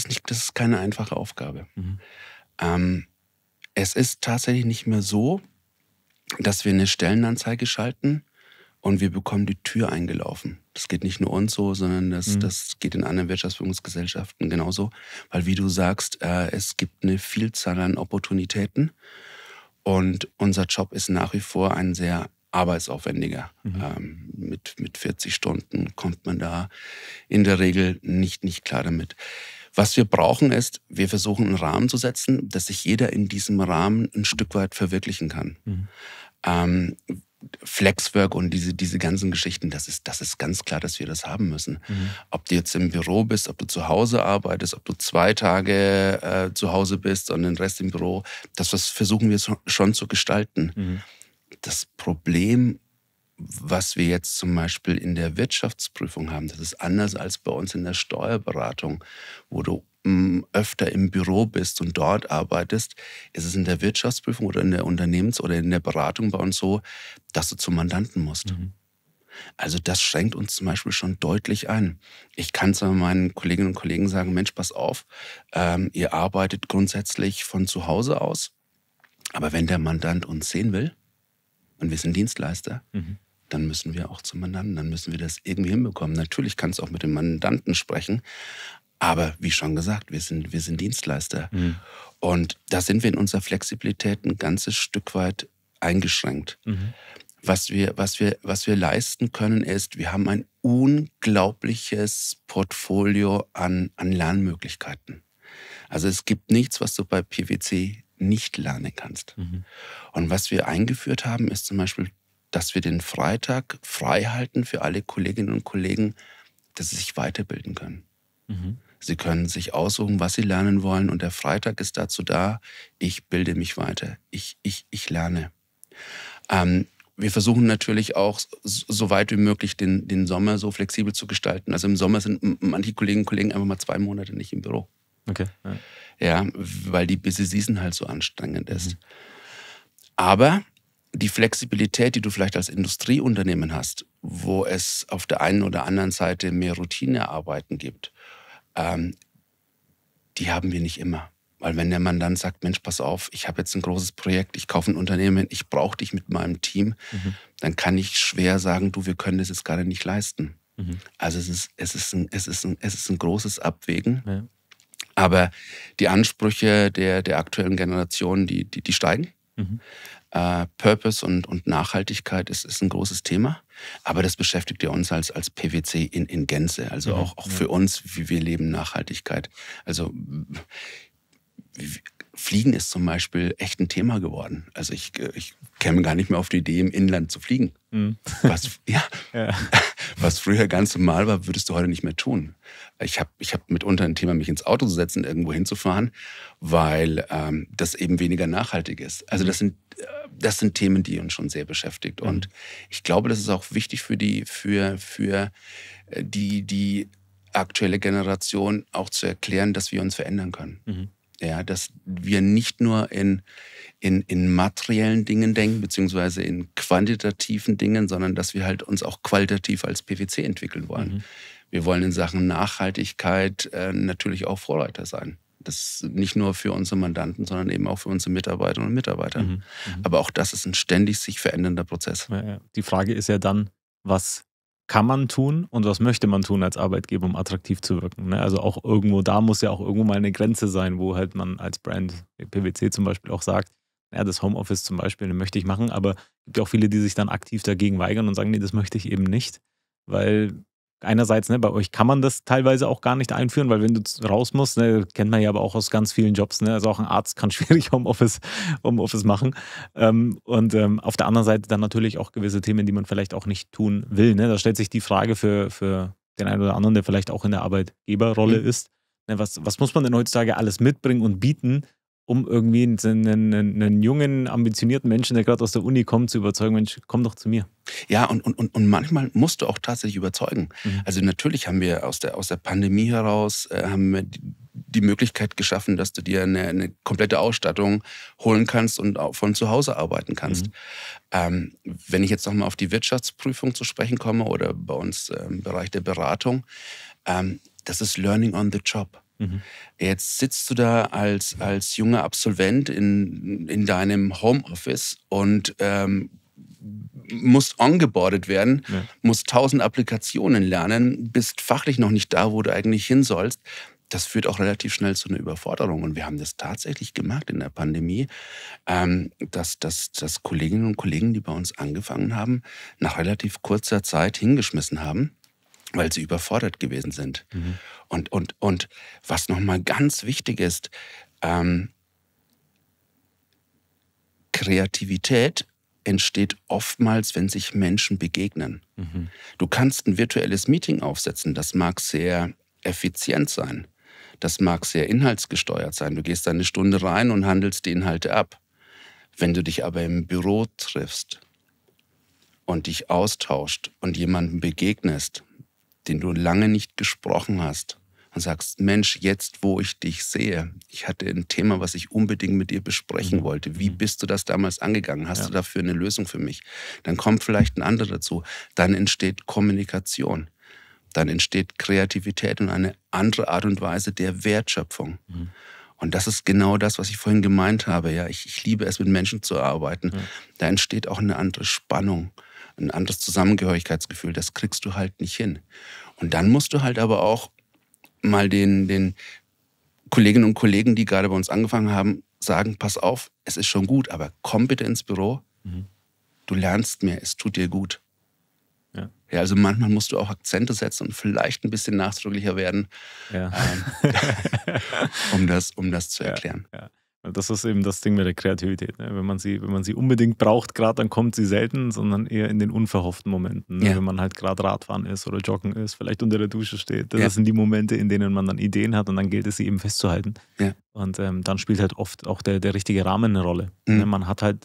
das liegt, das ist keine einfache Aufgabe. Mhm. Ähm, es ist tatsächlich nicht mehr so, dass wir eine Stellenanzeige schalten und wir bekommen die Tür eingelaufen. Das geht nicht nur uns so, sondern das, mhm. das geht in anderen Wirtschaftsführungsgesellschaften genauso. Weil wie du sagst, äh, es gibt eine Vielzahl an Opportunitäten und unser Job ist nach wie vor ein sehr arbeitsaufwendiger. Mhm. Ähm, mit, mit 40 Stunden kommt man da in der Regel nicht, nicht klar damit. Was wir brauchen ist, wir versuchen einen Rahmen zu setzen, dass sich jeder in diesem Rahmen ein Stück weit verwirklichen kann. Mhm. Ähm, Flexwork und diese, diese ganzen Geschichten, das ist, das ist ganz klar, dass wir das haben müssen. Mhm. Ob du jetzt im Büro bist, ob du zu Hause arbeitest, ob du zwei Tage äh, zu Hause bist und den Rest im Büro, das was versuchen wir schon zu gestalten. Mhm. Das Problem was wir jetzt zum Beispiel in der Wirtschaftsprüfung haben, das ist anders als bei uns in der Steuerberatung, wo du mm, öfter im Büro bist und dort arbeitest, ist es in der Wirtschaftsprüfung oder in der Unternehmens- oder in der Beratung bei uns so, dass du zum Mandanten musst. Mhm. Also das schränkt uns zum Beispiel schon deutlich ein. Ich kann zwar meinen Kolleginnen und Kollegen sagen, Mensch, pass auf, ähm, ihr arbeitet grundsätzlich von zu Hause aus, aber wenn der Mandant uns sehen will, und wir sind Dienstleister, mhm dann müssen wir auch zum Mandanten, dann müssen wir das irgendwie hinbekommen. Natürlich kannst du auch mit dem Mandanten sprechen, aber wie schon gesagt, wir sind, wir sind Dienstleister. Mhm. Und da sind wir in unserer Flexibilität ein ganzes Stück weit eingeschränkt. Mhm. Was, wir, was, wir, was wir leisten können, ist, wir haben ein unglaubliches Portfolio an, an Lernmöglichkeiten. Also es gibt nichts, was du bei PwC nicht lernen kannst. Mhm. Und was wir eingeführt haben, ist zum Beispiel dass wir den Freitag frei halten für alle Kolleginnen und Kollegen, dass sie sich weiterbilden können. Mhm. Sie können sich aussuchen, was sie lernen wollen und der Freitag ist dazu da, ich bilde mich weiter, ich, ich, ich lerne. Ähm, wir versuchen natürlich auch, so weit wie möglich den, den Sommer so flexibel zu gestalten. Also im Sommer sind manche Kolleginnen und Kollegen einfach mal zwei Monate nicht im Büro. Okay. Ja, ja weil die Busy Season halt so anstrengend ist. Mhm. Aber die Flexibilität, die du vielleicht als Industrieunternehmen hast, wo es auf der einen oder anderen Seite mehr Routinearbeiten gibt, ähm, die haben wir nicht immer. Weil wenn der Mann dann sagt, Mensch, pass auf, ich habe jetzt ein großes Projekt, ich kaufe ein Unternehmen, ich brauche dich mit meinem Team, mhm. dann kann ich schwer sagen, du, wir können das jetzt gerade nicht leisten. Mhm. Also es ist, es, ist ein, es, ist ein, es ist ein großes Abwägen. Ja. Aber die Ansprüche der, der aktuellen Generation, die, die, die steigen. Mhm. Äh, Purpose und, und Nachhaltigkeit ist, ist ein großes Thema. Aber das beschäftigt ja uns als, als PwC in, in Gänze. Also ja, mhm. auch, auch ja. für uns, wie wir leben, Nachhaltigkeit. Also wie, Fliegen ist zum Beispiel echt ein Thema geworden. Also ich, äh, ich käme gar nicht mehr auf die Idee, im Inland zu fliegen. Mhm. Was, (laughs) ja, ja. (laughs) was früher ganz normal war, würdest du heute nicht mehr tun. Ich habe ich hab mitunter ein Thema, mich ins Auto zu setzen, irgendwo hinzufahren, weil ähm, das eben weniger nachhaltig ist. Also mhm. das sind, äh, das sind Themen, die uns schon sehr beschäftigt. Mhm. Und ich glaube, das ist auch wichtig für die, für, für äh, die, die aktuelle Generation auch zu erklären, dass wir uns verändern können. Mhm ja, dass wir nicht nur in, in, in materiellen Dingen denken, beziehungsweise in quantitativen Dingen, sondern dass wir halt uns auch qualitativ als PwC entwickeln wollen. Mhm. Wir wollen in Sachen Nachhaltigkeit äh, natürlich auch Vorreiter sein. Das nicht nur für unsere Mandanten, sondern eben auch für unsere Mitarbeiterinnen und Mitarbeiter. Mhm. Mhm. Aber auch das ist ein ständig sich verändernder Prozess. Die Frage ist ja dann, was kann man tun und was möchte man tun als Arbeitgeber, um attraktiv zu wirken. Ne? Also auch irgendwo, da muss ja auch irgendwo mal eine Grenze sein, wo halt man als Brand, äh, PwC zum Beispiel, auch sagt, ja, das Homeoffice zum Beispiel, möchte ich machen, aber es gibt ja auch viele, die sich dann aktiv dagegen weigern und sagen, nee, das möchte ich eben nicht, weil Einerseits, ne, bei euch kann man das teilweise auch gar nicht einführen, weil wenn du raus musst, ne, kennt man ja aber auch aus ganz vielen Jobs, ne, also auch ein Arzt kann (laughs) schwierig Homeoffice, Homeoffice machen. Ähm, und ähm, auf der anderen Seite dann natürlich auch gewisse Themen, die man vielleicht auch nicht tun will. Ne? Da stellt sich die Frage für, für den einen oder anderen, der vielleicht auch in der Arbeitgeberrolle mhm. ist, ne, was, was muss man denn heutzutage alles mitbringen und bieten, um irgendwie einen, einen, einen, jungen, ambitionierten Menschen, der gerade aus der Uni kommt, zu überzeugen, Mensch, komm doch zu mir. Ja, und, und, und manchmal musst du auch tatsächlich überzeugen. Mhm. Also natürlich haben wir aus der, aus der Pandemie heraus äh, haben wir die, Möglichkeit geschaffen, dass du dir eine, eine, komplette Ausstattung holen kannst und auch von zu Hause arbeiten kannst. Mhm. Ähm, wenn ich jetzt nochmal auf die Wirtschaftsprüfung zu sprechen komme oder bei uns äh, im Bereich der Beratung, ähm, das ist Learning on the Job. Mhm. Jetzt sitzt du da als, als junger Absolvent in, in deinem Homeoffice und ähm, musst ongeboardet werden, ja. musst tausend Applikationen lernen, bist fachlich noch nicht da, wo du eigentlich hin sollst. Das führt auch relativ schnell zu einer Überforderung. Und wir haben das tatsächlich gemerkt in der Pandemie, ähm, dass, dass, dass Kolleginnen und Kollegen, die bei uns angefangen haben, nach relativ kurzer Zeit hingeschmissen haben weil sie überfordert gewesen sind. Mhm. Und, und, und was nochmal ganz wichtig ist, ähm, Kreativität entsteht oftmals, wenn sich Menschen begegnen. Mhm. Du kannst ein virtuelles Meeting aufsetzen, das mag sehr effizient sein, das mag sehr inhaltsgesteuert sein. Du gehst eine Stunde rein und handelst die Inhalte ab. Wenn du dich aber im Büro triffst und dich austauscht und jemandem begegnest, den du lange nicht gesprochen hast und sagst, Mensch, jetzt wo ich dich sehe, ich hatte ein Thema, was ich unbedingt mit dir besprechen mhm. wollte. Wie mhm. bist du das damals angegangen? Hast ja. du dafür eine Lösung für mich? Dann kommt vielleicht ein anderer dazu. Dann entsteht Kommunikation. Dann entsteht Kreativität und eine andere Art und Weise der Wertschöpfung. Mhm. Und das ist genau das, was ich vorhin gemeint habe. Ja, ich, ich liebe es, mit Menschen zu arbeiten. Mhm. Da entsteht auch eine andere Spannung ein anderes Zusammengehörigkeitsgefühl. Das kriegst du halt nicht hin. Und dann musst du halt aber auch mal den, den Kolleginnen und Kollegen, die gerade bei uns angefangen haben, sagen, pass auf, es ist schon gut, aber komm bitte ins Büro. Mhm. Du lernst mehr, es tut dir gut. Ja. ja. also manchmal musst du auch Akzente setzen und vielleicht ein bisschen nachdrücklicher werden, ja. ähm, (laughs) um, das, um das zu erklären. Ja, das ist eben das Ding mit der Kreativität. Ne? Wenn, man sie, wenn man sie unbedingt braucht, gerade dann kommt sie selten, sondern eher in den unverhofften Momenten. Ne? Ja. Wenn man halt gerade Radfahren ist oder Joggen ist, vielleicht unter der Dusche steht. Das ja. sind die Momente, in denen man dann Ideen hat und dann gilt es, sie eben festzuhalten. Ja. Und ähm, dann spielt halt oft auch der, der richtige Rahmen eine Rolle. Ne? Mhm. Ne? Man hat halt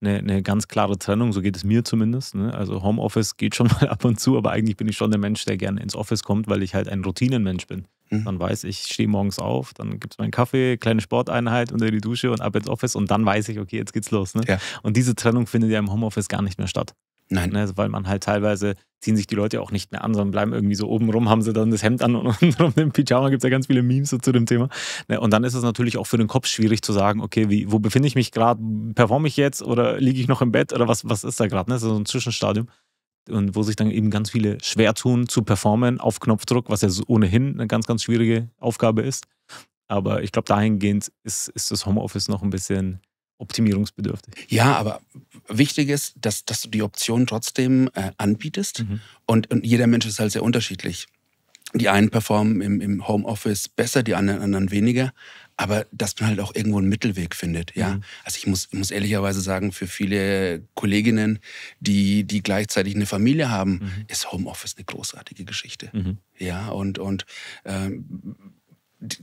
eine, eine, ganz klare Trennung, so geht es mir zumindest. Ne? Also Homeoffice geht schon (laughs) mal ab und zu, aber eigentlich bin ich schon der Mensch, der gerne ins Office kommt, weil ich halt ein Routinenmensch bin. Mhm. Dann weiß ich, ich stehe morgens auf, dann gibt es meinen Kaffee, kleine Sporteinheit unter die Dusche und ab ins Office und dann weiß ich, okay, jetzt geht's los. Ne? Ja. Und diese Trennung findet ja im Homeoffice gar nicht mehr statt. Nein. Ne? weil man halt teilweise ziehen sich die Leute auch nicht mehr an, sondern bleiben irgendwie so oben rum, haben sie dann das Hemd an und (laughs) unten rum den Pyjama. Gibt es ja ganz viele Memes so zu dem Thema. Ne? Und dann ist es natürlich auch für den Kopf schwierig zu sagen, okay, wie, wo befinde ich mich gerade? Performe ich jetzt oder liege ich noch im Bett oder was, was ist da gerade? Ne? Das ist so ein Zwischenstadium und wo sich dann eben ganz viele schwer tun zu performen auf Knopfdruck, was ja ohnehin eine ganz, ganz schwierige Aufgabe ist. Aber ich glaube, dahingehend ist, ist das Homeoffice noch ein bisschen optimierungsbedürftig. Ja, aber wichtig ist, dass, dass du die Option trotzdem äh, anbietest. Mhm. Und, und jeder Mensch ist halt sehr unterschiedlich. Die einen performen im, im Homeoffice besser, die anderen, anderen weniger aber dass man halt auch irgendwo einen Mittelweg findet. Ja, mhm. also ich muss, muss ehrlicherweise sagen, für viele Kolleginnen, die, die gleichzeitig eine Familie haben, mhm. ist Homeoffice eine großartige Geschichte. Mhm. Ja, und, und ähm,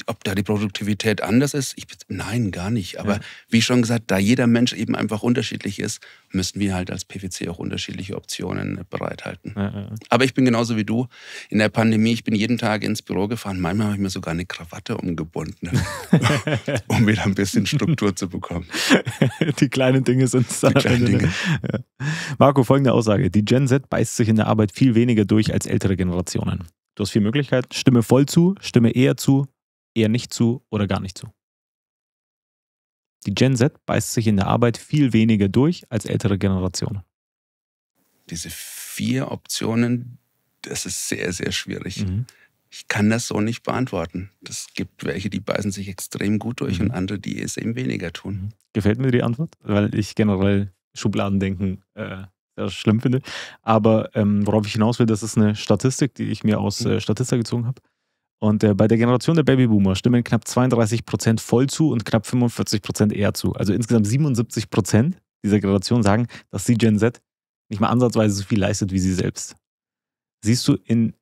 ob da die Produktivität anders ist? Ich, nein, gar nicht. Aber ja. wie schon gesagt, da jeder Mensch eben einfach unterschiedlich ist, müssen wir halt als PwC auch unterschiedliche Optionen bereithalten. Ja, ja. Aber ich bin genauso wie du. In der Pandemie, ich bin jeden Tag ins Büro gefahren. Manchmal habe ich mir sogar eine Krawatte umgebunden, (laughs) um wieder ein bisschen Struktur zu bekommen. (laughs) Die kleinen Dinge sind es. Die kleinen ne? Dinge. Marco, folgende Aussage. Die Gen Z beißt sich in der Arbeit viel weniger durch als ältere Generationen. Du hast vier Möglichkeiten. Stimme voll zu, stimme eher zu, eher nicht zu oder gar nicht zu. Die Gen Z beißt sich in der Arbeit viel weniger durch als ältere Generationen. Diese vier Optionen, das ist sehr, sehr schwierig. Mhm. Ich kann das so nicht beantworten. Es gibt welche, die beißen sich extrem gut durch mhm. und andere, die es eben weniger tun. Mhm. Gefällt mir die Antwort, weil ich generell Schubladendenken äh, sehr schlimm finde. Aber ähm, worauf ich hinaus will, das ist eine Statistik, die ich mir aus mhm. äh, Statista gezogen habe. Und äh, bei der Generation der Babyboomer stimmen knapp 32 Prozent voll zu und knapp 45 Prozent eher zu. Also insgesamt 77 Prozent dieser Generation sagen, dass die Gen Z nicht mal ansatzweise so viel leistet wie sie selbst. Siehst du in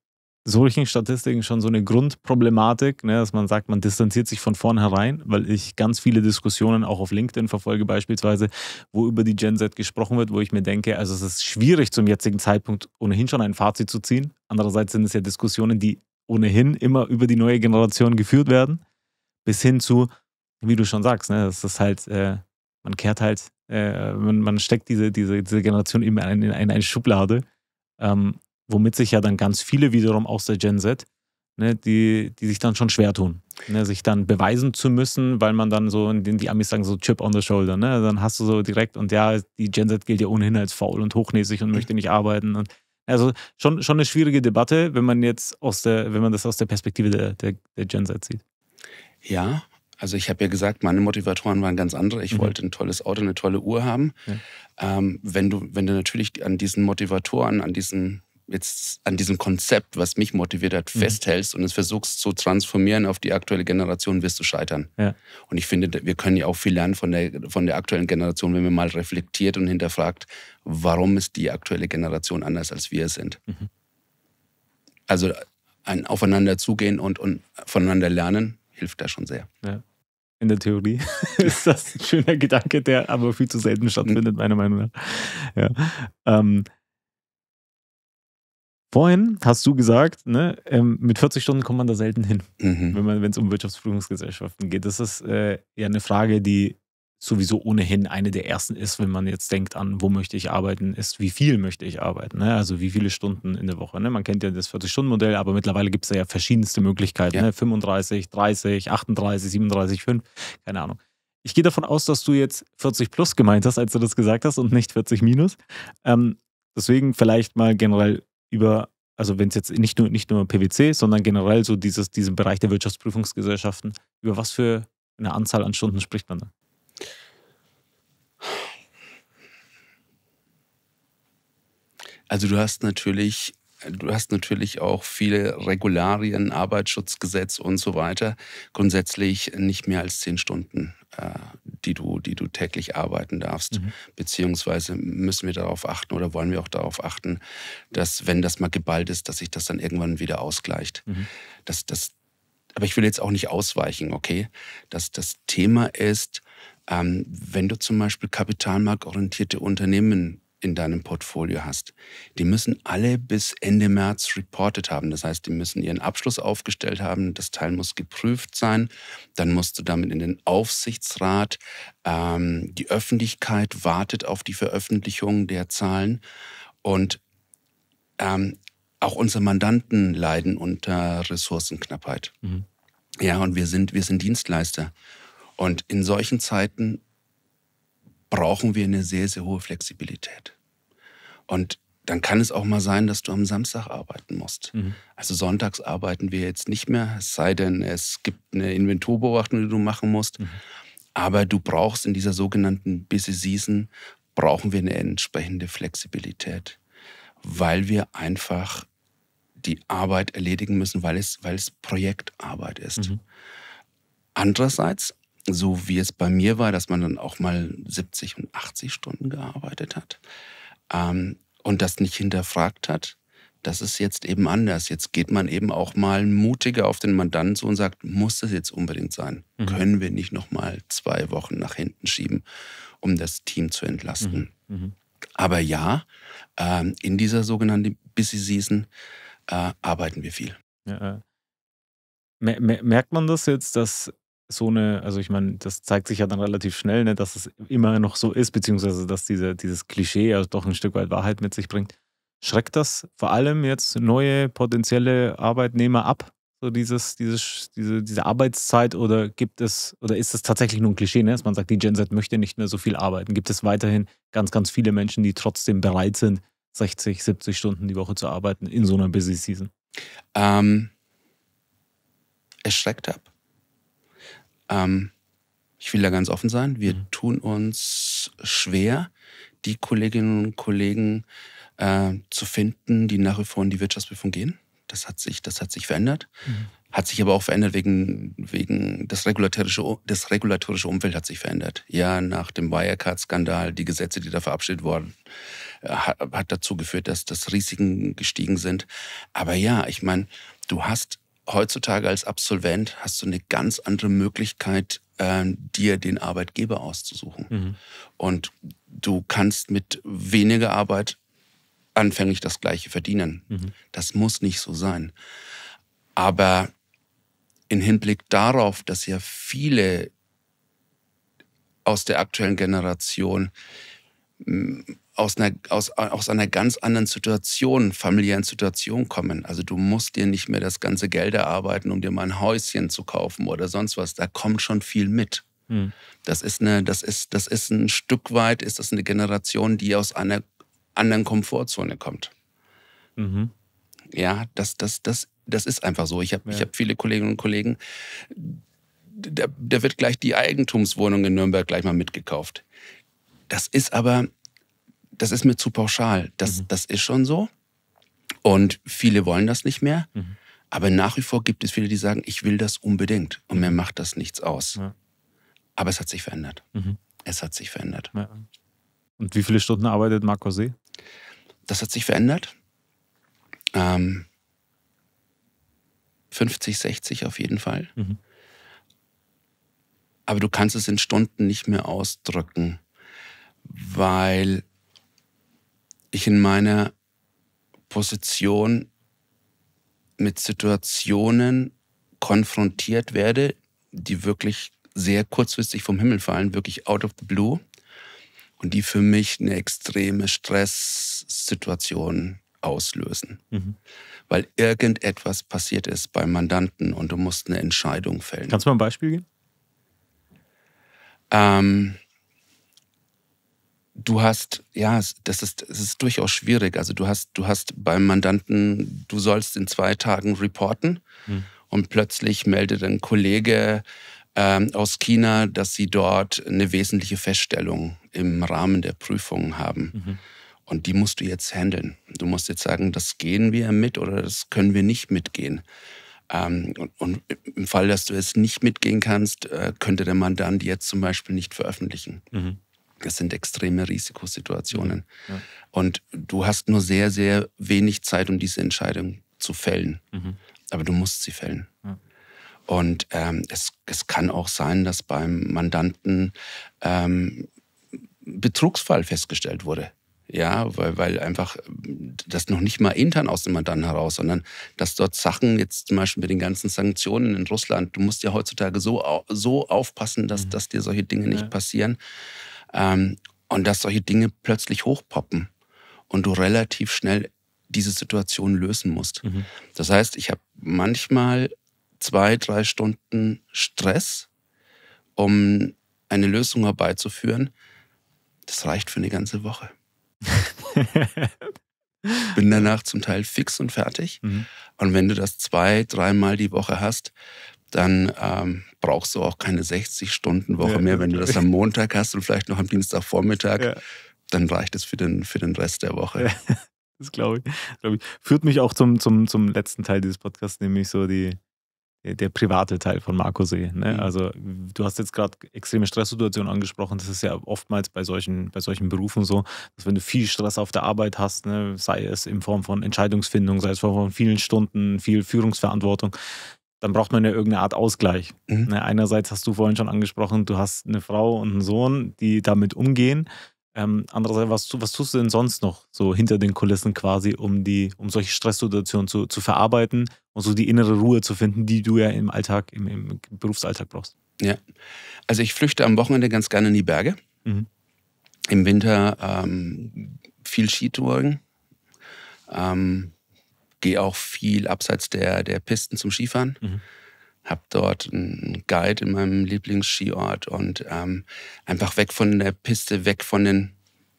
solchen Statistiken schon so eine Grundproblematik, ne, dass man sagt, man distanziert sich von vornherein, weil ich ganz viele Diskussionen auch auf LinkedIn verfolge beispielsweise, wo über die Gen Z gesprochen wird, wo ich mir denke, also es ist schwierig zum jetzigen Zeitpunkt ohnehin schon ein Fazit zu ziehen. Andererseits sind es ja Diskussionen, die ohnehin immer über die neue Generation geführt werden, bis hin zu, wie du schon sagst, ne, das ist halt, äh, man kehrt halt, äh, man, man, steckt diese, diese, diese Generation eben in, in, in eine Schublade, ähm, womit sich ja dann ganz viele wiederum aus der Gen Z, ne, die, die sich dann schon schwer tun, ne, sich dann beweisen zu müssen, weil man dann so, in die Amis sagen, so Chip on the shoulder, ne? Dann hast du so direkt und ja, die Gen Z gilt ja ohnehin als faul und hochnäsig und mhm. möchte nicht arbeiten und also schon, schon eine schwierige Debatte, wenn man jetzt aus der, wenn man das aus der Perspektive der, der, der Gen Z sieht. Ja, also ich habe ja gesagt, meine Motivatoren waren ganz andere. Ich mhm. wollte ein tolles Auto, eine tolle Uhr haben. Ja. Ähm, wenn, du, wenn du natürlich an diesen Motivatoren, an diesen jetzt an diesem Konzept, was mich motiviert hat, mhm. festhältst und es versuchst zu transformieren auf die aktuelle Generation, wirst du scheitern. Ja. Und ich finde, wir können ja auch viel lernen von der, von der aktuellen Generation, wenn man mal reflektiert und hinterfragt, warum ist die aktuelle Generation anders, als wir es sind. Mhm. Also ein Aufeinander zugehen und, und voneinander lernen, hilft da schon sehr. Ja. In der Theorie (laughs) ist das ein schöner Gedanke, der aber viel zu selten stattfindet, meiner Meinung nach. Ja. Ähm, Vorhin hast du gesagt, ne, ähm, mit 40 Stunden kommt man da selten hin, mhm. wenn es um Wirtschaftsprüfungsgesellschaften geht. Das ist äh, ja eine Frage, die sowieso ohnehin eine der ersten ist, wenn man jetzt denkt an, wo möchte ich arbeiten, ist, wie viel möchte ich arbeiten, ne? also wie viele Stunden in der Woche. Ne? Man kennt ja das 40-Stunden-Modell, aber mittlerweile gibt es ja verschiedenste Möglichkeiten, ja. Ne? 35, 30, 38, 37, 5, keine Ahnung. Ich gehe davon aus, dass du jetzt 40 plus gemeint hast, als du das gesagt hast und nicht 40 minus. Ähm, deswegen vielleicht mal generell über, also wenn es jetzt nicht nur, nicht nur PwC, sondern generell so dieses, diesen Bereich der Wirtschaftsprüfungsgesellschaften, über was für eine Anzahl an Stunden spricht man da? Also du hast natürlich Du hast natürlich auch viele Regularien, Arbeitsschutzgesetz und so weiter. Grundsätzlich nicht mehr als zehn Stunden, äh, die, du, die du täglich arbeiten darfst. Mhm. Beziehungsweise müssen wir darauf achten oder wollen wir auch darauf achten, dass, wenn das mal geballt ist, dass sich das dann irgendwann wieder ausgleicht. Mhm. Das, das, aber ich will jetzt auch nicht ausweichen, okay? Dass das Thema ist, ähm, wenn du zum Beispiel kapitalmarktorientierte Unternehmen in deinem Portfolio hast, die müssen alle bis Ende März reported haben. Das heißt, die müssen ihren Abschluss aufgestellt haben, das Teil muss geprüft sein, dann musst du damit in den Aufsichtsrat, ähm, die Öffentlichkeit wartet auf die Veröffentlichung der Zahlen und ähm, auch unsere Mandanten leiden unter Ressourcenknappheit. Mhm. Ja, und wir sind, wir sind Dienstleister. Und in solchen Zeiten brauchen wir eine sehr, sehr hohe Flexibilität. Und dann kann es auch mal sein, dass du am Samstag arbeiten musst. Mhm. Also sonntags arbeiten wir jetzt nicht mehr, es sei denn, es gibt eine Inventurbeobachtung, die du machen musst. Mhm. Aber du brauchst in dieser sogenannten Busy Season, brauchen wir eine entsprechende Flexibilität, weil wir einfach die Arbeit erledigen müssen, weil es, weil es Projektarbeit ist. Mhm. Andererseits so wie es bei mir war, dass man dann auch mal 70 und 80 Stunden gearbeitet hat ähm, und das nicht hinterfragt hat, das ist jetzt eben anders. Jetzt geht man eben auch mal mutiger auf den Mandanten zu und sagt, muss das jetzt unbedingt sein? Mhm. Können wir nicht nochmal zwei Wochen nach hinten schieben, um das Team zu entlasten? Mhm. Mhm. Aber ja, ähm, in dieser sogenannten Busy Season äh, arbeiten wir viel. Ja, äh. Merkt man das jetzt, dass so eine, also ich meine, das zeigt sich ja dann relativ schnell, ne, dass es immer noch so ist, beziehungsweise dass diese, dieses Klischee also doch ein Stück weit Wahrheit mit sich bringt. Schreckt das vor allem jetzt neue potenzielle Arbeitnehmer ab? So dieses, dieses, diese, diese Arbeitszeit oder gibt es, oder ist das tatsächlich nur ein Klischee, ne, dass man sagt, die Gen Z möchte nicht mehr so viel arbeiten? Gibt es weiterhin ganz, ganz viele Menschen, die trotzdem bereit sind, 60, 70 Stunden die Woche zu arbeiten in so einer Busy Season? Ähm, es schreckt ab ähm, ich will da ganz offen sein. Wir mhm. tun uns schwer, die Kolleginnen und Kollegen äh, zu finden, die nach wie vor in die Wirtschaftsprüfung gehen. Das hat sich, das hat sich verändert. Mhm. Hat sich aber auch verändert wegen, wegen das, regulatorische, das regulatorische Umfeld hat sich verändert. Ja, nach dem Wirecard-Skandal, die Gesetze, die da verabschiedet wurden, äh, hat, hat dazu geführt, dass, das Risiken gestiegen sind. Aber ja, ich meine, du hast heutzutage als Absolvent hast du eine ganz andere Möglichkeit, ähm, dir den Arbeitgeber auszusuchen. Mhm. Und du kannst mit weniger Arbeit anfänglich das Gleiche verdienen. Mhm. Das muss nicht so sein. Aber im Hinblick darauf, dass ja viele aus der aktuellen Generation aus einer, aus, aus einer ganz anderen Situation, familiären Situation kommen. Also du musst dir nicht mehr das ganze Geld erarbeiten, um dir mal ein Häuschen zu kaufen oder sonst was. Da kommt schon viel mit. Hm. Das ist eine, das ist, das ist ein Stück weit, ist das eine Generation, die aus einer anderen Komfortzone kommt. Mhm. Ja, das, das, das, das ist einfach so. Ich habe ja. hab viele Kolleginnen und Kollegen, da, da wird gleich die Eigentumswohnung in Nürnberg gleich mal mitgekauft. Das ist aber, das ist mir zu pauschal. Das, mhm. das ist schon so. Und viele wollen das nicht mehr. Mhm. Aber nach wie vor gibt es viele, die sagen, ich will das unbedingt und mir macht das nichts aus. Ja. Aber es hat sich verändert. Mhm. Es hat sich verändert. Ja. Und wie viele Stunden arbeitet Marco See? Das hat sich verändert. Ähm, 50, 60 auf jeden Fall. Mhm. Aber du kannst es in Stunden nicht mehr ausdrücken, weil ich in meiner Position mit Situationen konfrontiert werde, die wirklich sehr kurzfristig vom Himmel fallen, wirklich out of the blue und die für mich eine extreme Stresssituation auslösen, mhm. weil irgendetwas passiert ist beim Mandanten und du musst eine Entscheidung fällen. Kannst du mal ein Beispiel geben? Ähm, du hast, ja, das ist, es ist durchaus schwierig. Also du hast, du hast beim Mandanten, du sollst in zwei Tagen reporten hm. und plötzlich meldet ein Kollege ähm, aus China, dass sie dort eine wesentliche Feststellung im Rahmen der Prüfungen haben. Mhm. Und die musst du jetzt handeln. Du musst jetzt sagen, das gehen wir mit oder das können wir nicht mitgehen. Ähm, und, und, im Fall, dass du es nicht mitgehen kannst, äh, könnte der Mandant jetzt zum Beispiel nicht veröffentlichen. Mhm. Das sind extreme Risikosituationen. Ja. Und du hast nur sehr, sehr wenig Zeit, um diese Entscheidung zu fällen. Mhm. Aber du musst sie fällen. Ja. Und ähm, es, es kann auch sein, dass beim Mandanten ähm, Betrugsfall festgestellt wurde. Ja, weil, weil einfach äh, das noch nicht mal intern aus dem Mandanten heraus, sondern dass dort Sachen jetzt zum Beispiel mit den ganzen Sanktionen in Russland, du musst ja heutzutage so, so aufpassen, dass, mhm. dass dir solche Dinge nicht passieren. Ähm, und dass solche Dinge plötzlich hochpoppen und du relativ schnell diese Situation lösen musst. Mhm. Das heißt, ich habe manchmal zwei, drei Stunden Stress, um eine Lösung herbeizuführen. Das reicht für eine ganze Woche. (laughs) Bin danach zum Teil fix und fertig. Mhm. Und wenn du das zwei, dreimal die Woche hast, dann ähm, brauchst du auch keine 60-Stunden-Woche ja, mehr. Wenn du das am Montag hast und vielleicht noch am Dienstagvormittag, ja. dann reicht es für den, für den Rest der Woche. Ja, (laughs) das glaube ich, glaub ich, Führt mich auch zum, zum, zum letzten Teil dieses Podcasts, nämlich so die, der private Teil von Marco See. Eh, ne? Mhm. Also du hast jetzt gerade extreme Stresssituationen angesprochen. Das ist ja oftmals bei solchen, bei solchen Berufen so, dass wenn du viel Stress auf der Arbeit hast, ne, sei es in Form von Entscheidungsfindung, sei es in Form von vielen Stunden, viel Führungsverantwortung, dann braucht man ja irgendeine Art Ausgleich. Mhm. Ne, einerseits hast du vorhin schon angesprochen, du hast eine Frau und einen Sohn, die damit umgehen. Ähm, andererseits, was, was, tust du denn sonst noch so hinter den Kulissen quasi, um die, um solche Stresssituationen zu, zu verarbeiten und so die innere Ruhe zu finden, die du ja im Alltag, im, im Berufsalltag brauchst? Ja, also ich flüchte am Wochenende ganz gerne in die Berge. Mhm. Im Winter ähm, viel Skitouren. Ähm, gehe auch viel abseits der, der Pisten zum Skifahren. Mhm. Habe dort einen Guide in meinem Lieblingsskiort und ähm, einfach weg von der Piste, weg von den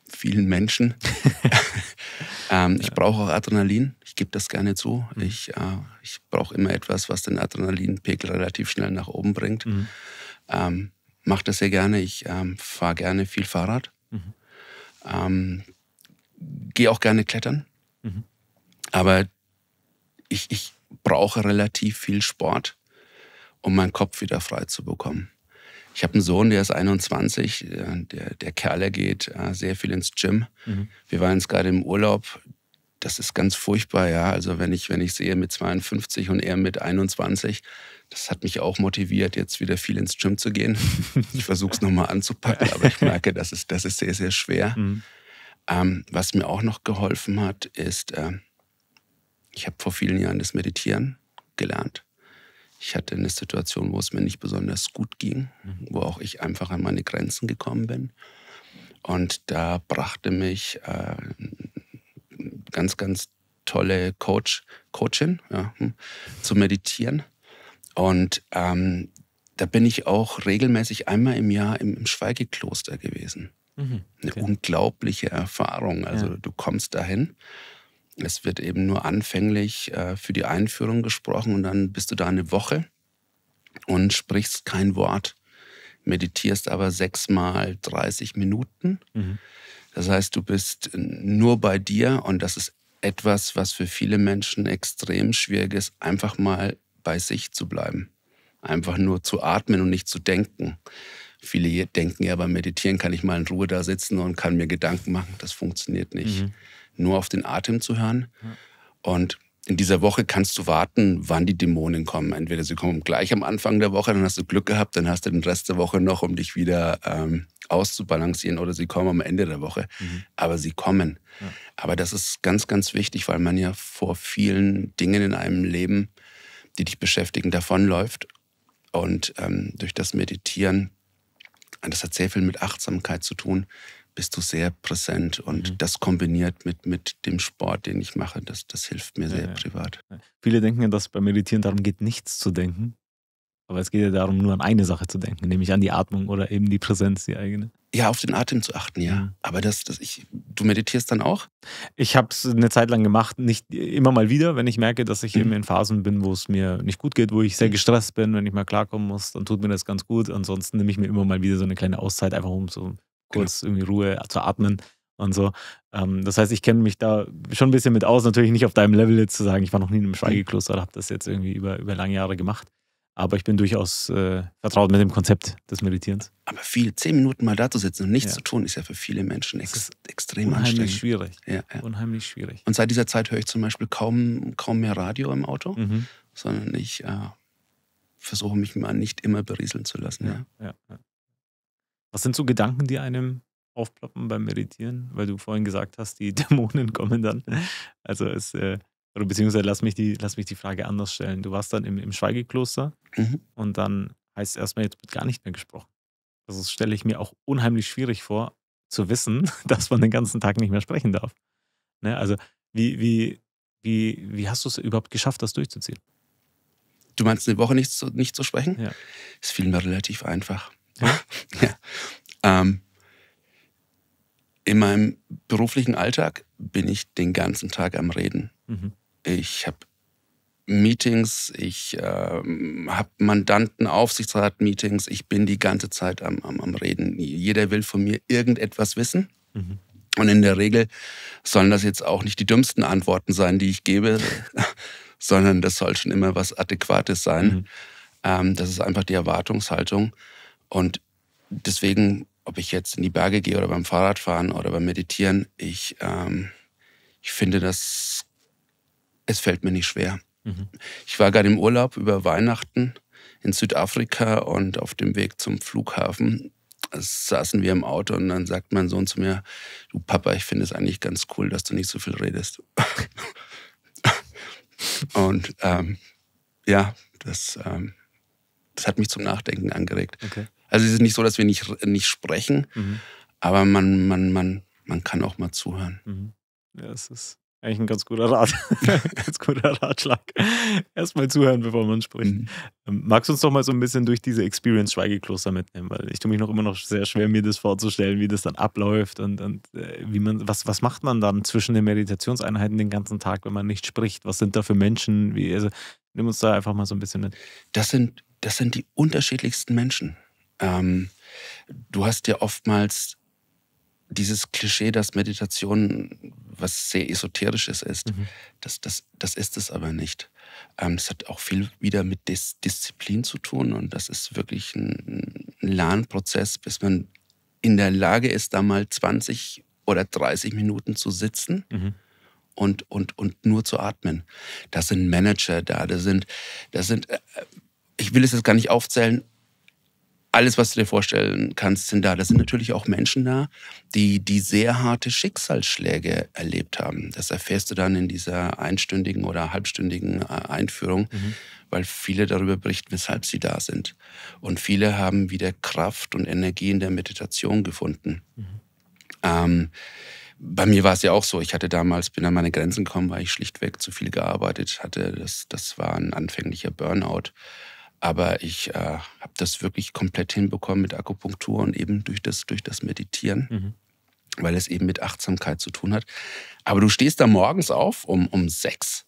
vielen Menschen. (laughs) ähm, ja. Ich brauche auch Adrenalin. Ich gebe das gerne zu. Mhm. Ich, äh, ich brauche immer etwas, was den Adrenalinpegel relativ schnell nach oben bringt. Mhm. Ähm, Mache das sehr gerne. Ich ähm, fahre gerne viel Fahrrad. Mhm. Ähm, gehe auch gerne klettern. Mhm. Aber ich, ich brauche relativ viel Sport, um meinen Kopf wieder frei zu bekommen. Ich habe einen Sohn, der ist 21, äh, der, der Kerl, geht äh, sehr viel ins Gym. Mhm. Wir waren jetzt gerade im Urlaub. Das ist ganz furchtbar, ja. Also wenn ich, wenn ich sehe mit 52 und er mit 21, das hat mich auch motiviert, jetzt wieder viel ins Gym zu gehen. (laughs) ich versuche es nochmal anzupacken, aber ich merke, das ist, das ist sehr, sehr schwer. Mhm. Ähm, was mir auch noch geholfen hat, ist, äh, ich habe vor vielen Jahren das Meditieren gelernt. Ich hatte eine Situation, wo es mir nicht besonders gut ging, mhm. wo auch ich einfach an meine Grenzen gekommen bin. Und da brachte mich äh, ganz, ganz tolle Coach, Coachin ja, hm, zu meditieren. Und ähm, da bin ich auch regelmäßig einmal im Jahr im, im Schweigekloster gewesen. Mhm, okay. Eine unglaubliche Erfahrung. Also ja. du kommst dahin es wird eben nur anfänglich äh, für die Einführung gesprochen und dann bist du da eine Woche und sprichst kein Wort, meditierst aber sechsmal 30 Minuten. Mhm. Das heißt, du bist nur bei dir und das ist etwas, was für viele Menschen extrem schwierig ist, einfach mal bei sich zu bleiben. Einfach nur zu atmen und nicht zu denken. Viele denken ja, beim Meditieren kann ich mal in Ruhe da sitzen und kann mir Gedanken machen. Das funktioniert nicht. Mhm nur auf den Atem zu hören. Und in dieser Woche kannst du warten, wann die Dämonen kommen. Entweder sie kommen gleich am Anfang der Woche, dann hast du Glück gehabt, dann hast du den Rest der Woche noch, um dich wieder ähm, auszubalancieren, oder sie kommen am Ende der Woche. Mhm. Aber sie kommen. Ja. Aber das ist ganz, ganz wichtig, weil man ja vor vielen Dingen in einem Leben, die dich beschäftigen, davonläuft. Und ähm, durch das Meditieren, das hat sehr viel mit Achtsamkeit zu tun, bist du sehr präsent und mhm. das kombiniert mit, mit dem Sport, den ich mache, das, das hilft mir sehr ja, ja. privat. Viele denken ja, dass beim Meditieren darum geht, nichts zu denken. Aber es geht ja darum, nur an eine Sache zu denken, nämlich an die Atmung oder eben die Präsenz, die eigene. Ja, auf den Atem zu achten, ja. Mhm. Aber das, das ich, du meditierst dann auch? Ich habe es eine Zeit lang gemacht, nicht immer mal wieder, wenn ich merke, dass ich mhm. eben in Phasen bin, wo es mir nicht gut geht, wo ich sehr mhm. gestresst bin, wenn ich mal klarkommen muss, dann tut mir das ganz gut. Ansonsten nehme ich mir immer mal wieder so eine kleine Auszeit, einfach um so Genau. kurz genau. irgendwie Ruhe zu atmen und so. Ähm, das heißt, ich kenne mich da schon ein bisschen mit aus, natürlich nicht auf deinem Level jetzt zu sagen, ich war noch nie in einem mhm. Schweigekloster oder habe das jetzt irgendwie über, über lange Jahre gemacht. Aber ich bin durchaus äh, vertraut mit dem Konzept des Meditierens. Aber viel, zehn Minuten mal da zu sitzen und nichts ja. zu tun, ist ja für viele Menschen ex extrem anstrengend. Schwierig. Ja, ja. Unheimlich schwierig. Und seit dieser Zeit höre ich zum Beispiel kaum, kaum mehr Radio im Auto, mhm. sondern ich äh, versuche mich mal nicht immer berieseln zu lassen. Ja, ja. Was sind so Gedanken, die einem aufploppen beim Meditieren? Weil du vorhin gesagt hast, die (laughs) Dämonen kommen dann. Also es, äh, oder beziehungsweise lass mich, die, lass mich die Frage anders stellen. Du warst dann im, im Schweigekloster mhm. und dann heißt es erstmal, jetzt wird gar nicht mehr gesprochen. Also das stelle ich mir auch unheimlich schwierig vor, zu wissen, (laughs) dass man den ganzen Tag nicht mehr sprechen darf. Ne? Also wie, wie, wie, wie hast du es überhaupt geschafft, das durchzuziehen? Du meinst eine Woche nicht zu, nicht zu sprechen? Ja. Ist vielmehr relativ einfach. (laughs) ja. Ähm, in meinem beruflichen Alltag bin ich den ganzen Tag am Reden. Mhm. Ich habe Meetings, ich ähm, habe Mandanten, Aufsichtsrat-Meetings, ich bin die ganze Zeit am, am, am Reden. Jeder will von mir irgendetwas wissen. Mhm. Und in der Regel sollen das jetzt auch nicht die dümmsten Antworten sein, die ich gebe, (laughs) sondern das soll schon immer was Adäquates sein. Mhm. Ähm, das ist einfach die Erwartungshaltung. Und deswegen, ob ich jetzt in die Berge gehe oder beim Fahrradfahren oder beim Meditieren, ich, ähm, ich finde dass es fällt mir nicht schwer. Mhm. Ich war gerade im Urlaub über Weihnachten in Südafrika und auf dem Weg zum Flughafen saßen wir im Auto und dann sagt mein Sohn zu mir, du Papa, ich finde es eigentlich ganz cool, dass du nicht so viel redest. (laughs) und ähm, ja, das, ähm, das hat mich zum Nachdenken angeregt. Okay. Also es ist nicht so, dass wir nicht, nicht sprechen, mhm. aber man, man, man, man kann auch mal zuhören. Mhm. Ja, es ist eigentlich ein ganz guter Rat. (laughs) ganz guter Ratschlag. Erstmal zuhören, bevor man spricht. Mhm. Ähm, magst du uns doch mal so ein bisschen durch diese Experience Schweigekloster mitnehmen? Weil ich tue mich noch immer noch sehr schwer, mir das vorzustellen, wie das dann abläuft und, und äh, wie man, was, was macht man dann zwischen den Meditationseinheiten den ganzen Tag, wenn man nicht spricht? Was sind da für Menschen? Wie, also, nimm uns da einfach mal so ein bisschen mit. Das sind, das sind die unterschiedlichsten Menschen. Ähm, du hast ja oftmals dieses Klischee, dass Meditation was sehr Esoterisches ist. Mhm. Das, das, das ist es aber nicht. Ähm, das hat auch viel wieder mit Dis Disziplin zu tun und das ist wirklich ein, ein Lernprozess, bis man in der Lage ist, da mal 20 oder 30 Minuten zu sitzen. Mhm und, und, und nur zu atmen. Das sind Manager da, das sind, das sind, äh, äh, ich will es jetzt gar nicht aufzählen, alles, was du dir vorstellen kannst, sind da. Da sind natürlich auch Menschen da, die, die sehr harte Schicksalsschläge erlebt haben. Das erfährst du dann in dieser einstündigen oder halbstündigen äh, Einführung, mhm. weil viele darüber berichten, weshalb sie da sind. Und viele haben wieder Kraft und Energie in der Meditation gefunden. Mhm. Ähm, bei mir war es ja auch so. Ich hatte damals, bin an meine Grenzen gekommen, weil ich schlichtweg zu viel gearbeitet hatte. Das, das war ein anfänglicher Burnout. Aber ich äh, habe das wirklich komplett hinbekommen mit Akupunktur und eben durch das, durch das Meditieren. Mhm weil es eben mit Achtsamkeit zu tun hat. Aber du stehst da morgens auf um, um sechs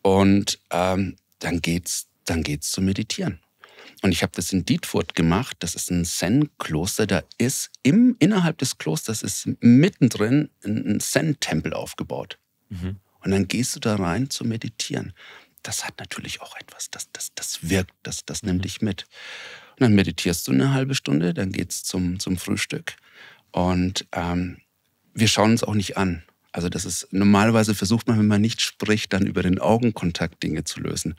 und ähm, dann geht's dann geht's zu meditieren. Und ich habe das in Dietfurt gemacht. Das ist ein Zen-Kloster. Da ist im, innerhalb des Klosters ist mittendrin ein Zen-Tempel aufgebaut. Mhm. Und dann gehst du da rein zu meditieren das hat natürlich auch etwas, das, das, das wirkt, das, das nimmt dich mit. Und dann meditierst du eine halbe Stunde, dann geht's zum, zum Frühstück. Und ähm, wir schauen uns auch nicht an. Also das ist normalerweise versucht man, wenn man nicht spricht, dann über den Augenkontakt Dinge zu lösen.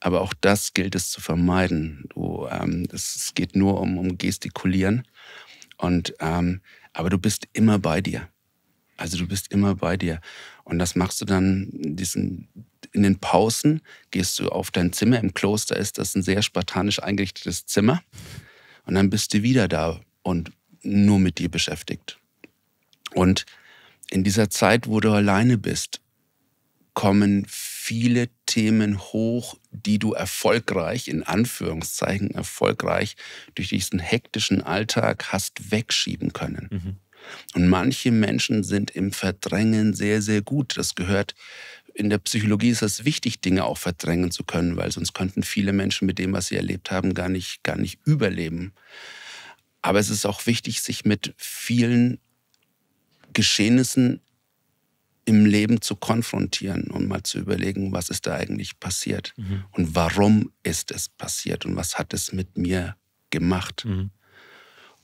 Aber auch das gilt es zu vermeiden. Du, ähm, es, es geht nur um, um Gestikulieren. Und ähm, aber du bist immer bei dir. Also du bist immer bei dir. Und das machst du dann diesen in den Pausen gehst du auf dein Zimmer. Im Kloster ist das ein sehr spartanisch eingerichtetes Zimmer. Und dann bist du wieder da und nur mit dir beschäftigt. Und in dieser Zeit, wo du alleine bist, kommen viele Themen hoch, die du erfolgreich, in Anführungszeichen erfolgreich, durch diesen hektischen Alltag hast wegschieben können. Mhm. Und manche Menschen sind im Verdrängen sehr, sehr gut. Das gehört in der Psychologie ist es wichtig, Dinge auch verdrängen zu können, weil sonst könnten viele Menschen mit dem, was sie erlebt haben, gar nicht, gar nicht überleben. Aber es ist auch wichtig, sich mit vielen Geschehnissen im Leben zu konfrontieren und mal zu überlegen, was ist da eigentlich passiert mhm. und warum ist es passiert und was hat es mit mir gemacht. Mhm.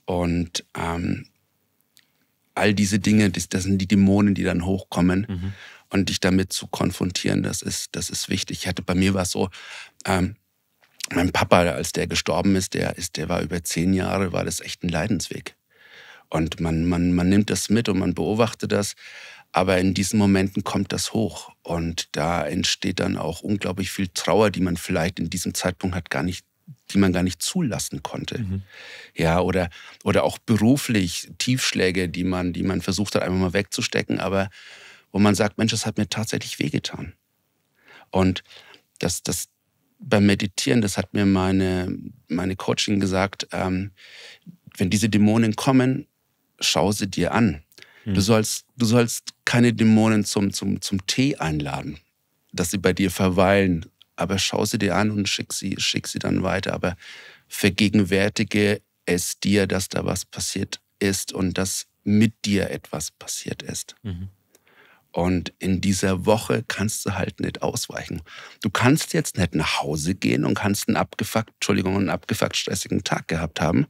Und ähm, all diese Dinge, das, das, sind die Dämonen, die dann hochkommen. Mhm und dich damit zu konfrontieren, das ist, das ist wichtig. Ich hatte bei mir war es so, ähm, mein Papa, als der gestorben ist, der ist, der war über zehn Jahre, war das echt ein Leidensweg. Und man, man, man nimmt das mit und man beobachtet das. Aber in diesen Momenten kommt das hoch. Und da entsteht dann auch unglaublich viel Trauer, die man vielleicht in diesem Zeitpunkt hat gar nicht, die man gar nicht zulassen konnte. Mhm. Ja, oder, oder auch beruflich Tiefschläge, die man, die man versucht hat, einfach mal wegzustecken. Aber wo man sagt, Mensch, das hat mir tatsächlich wehgetan. Und das, das beim Meditieren, das hat mir meine, meine Coachin gesagt, ähm, wenn diese Dämonen kommen, schau sie dir an. Mhm. Du, hm. sollst, du sollst keine Dämonen zum, zum, zum Tee einladen, dass sie bei dir verweilen, aber schau sie dir an und schick sie, schick sie dann weiter. Aber vergegenwärtige es dir, dass da was passiert ist und dass mit dir etwas passiert ist. Mhm. Und in dieser Woche kannst du halt nicht ausweichen. Du kannst jetzt nicht nach Hause gehen und kannst einen abgefuckt, Entschuldigung, einen abgefuckt stressigen Tag gehabt haben.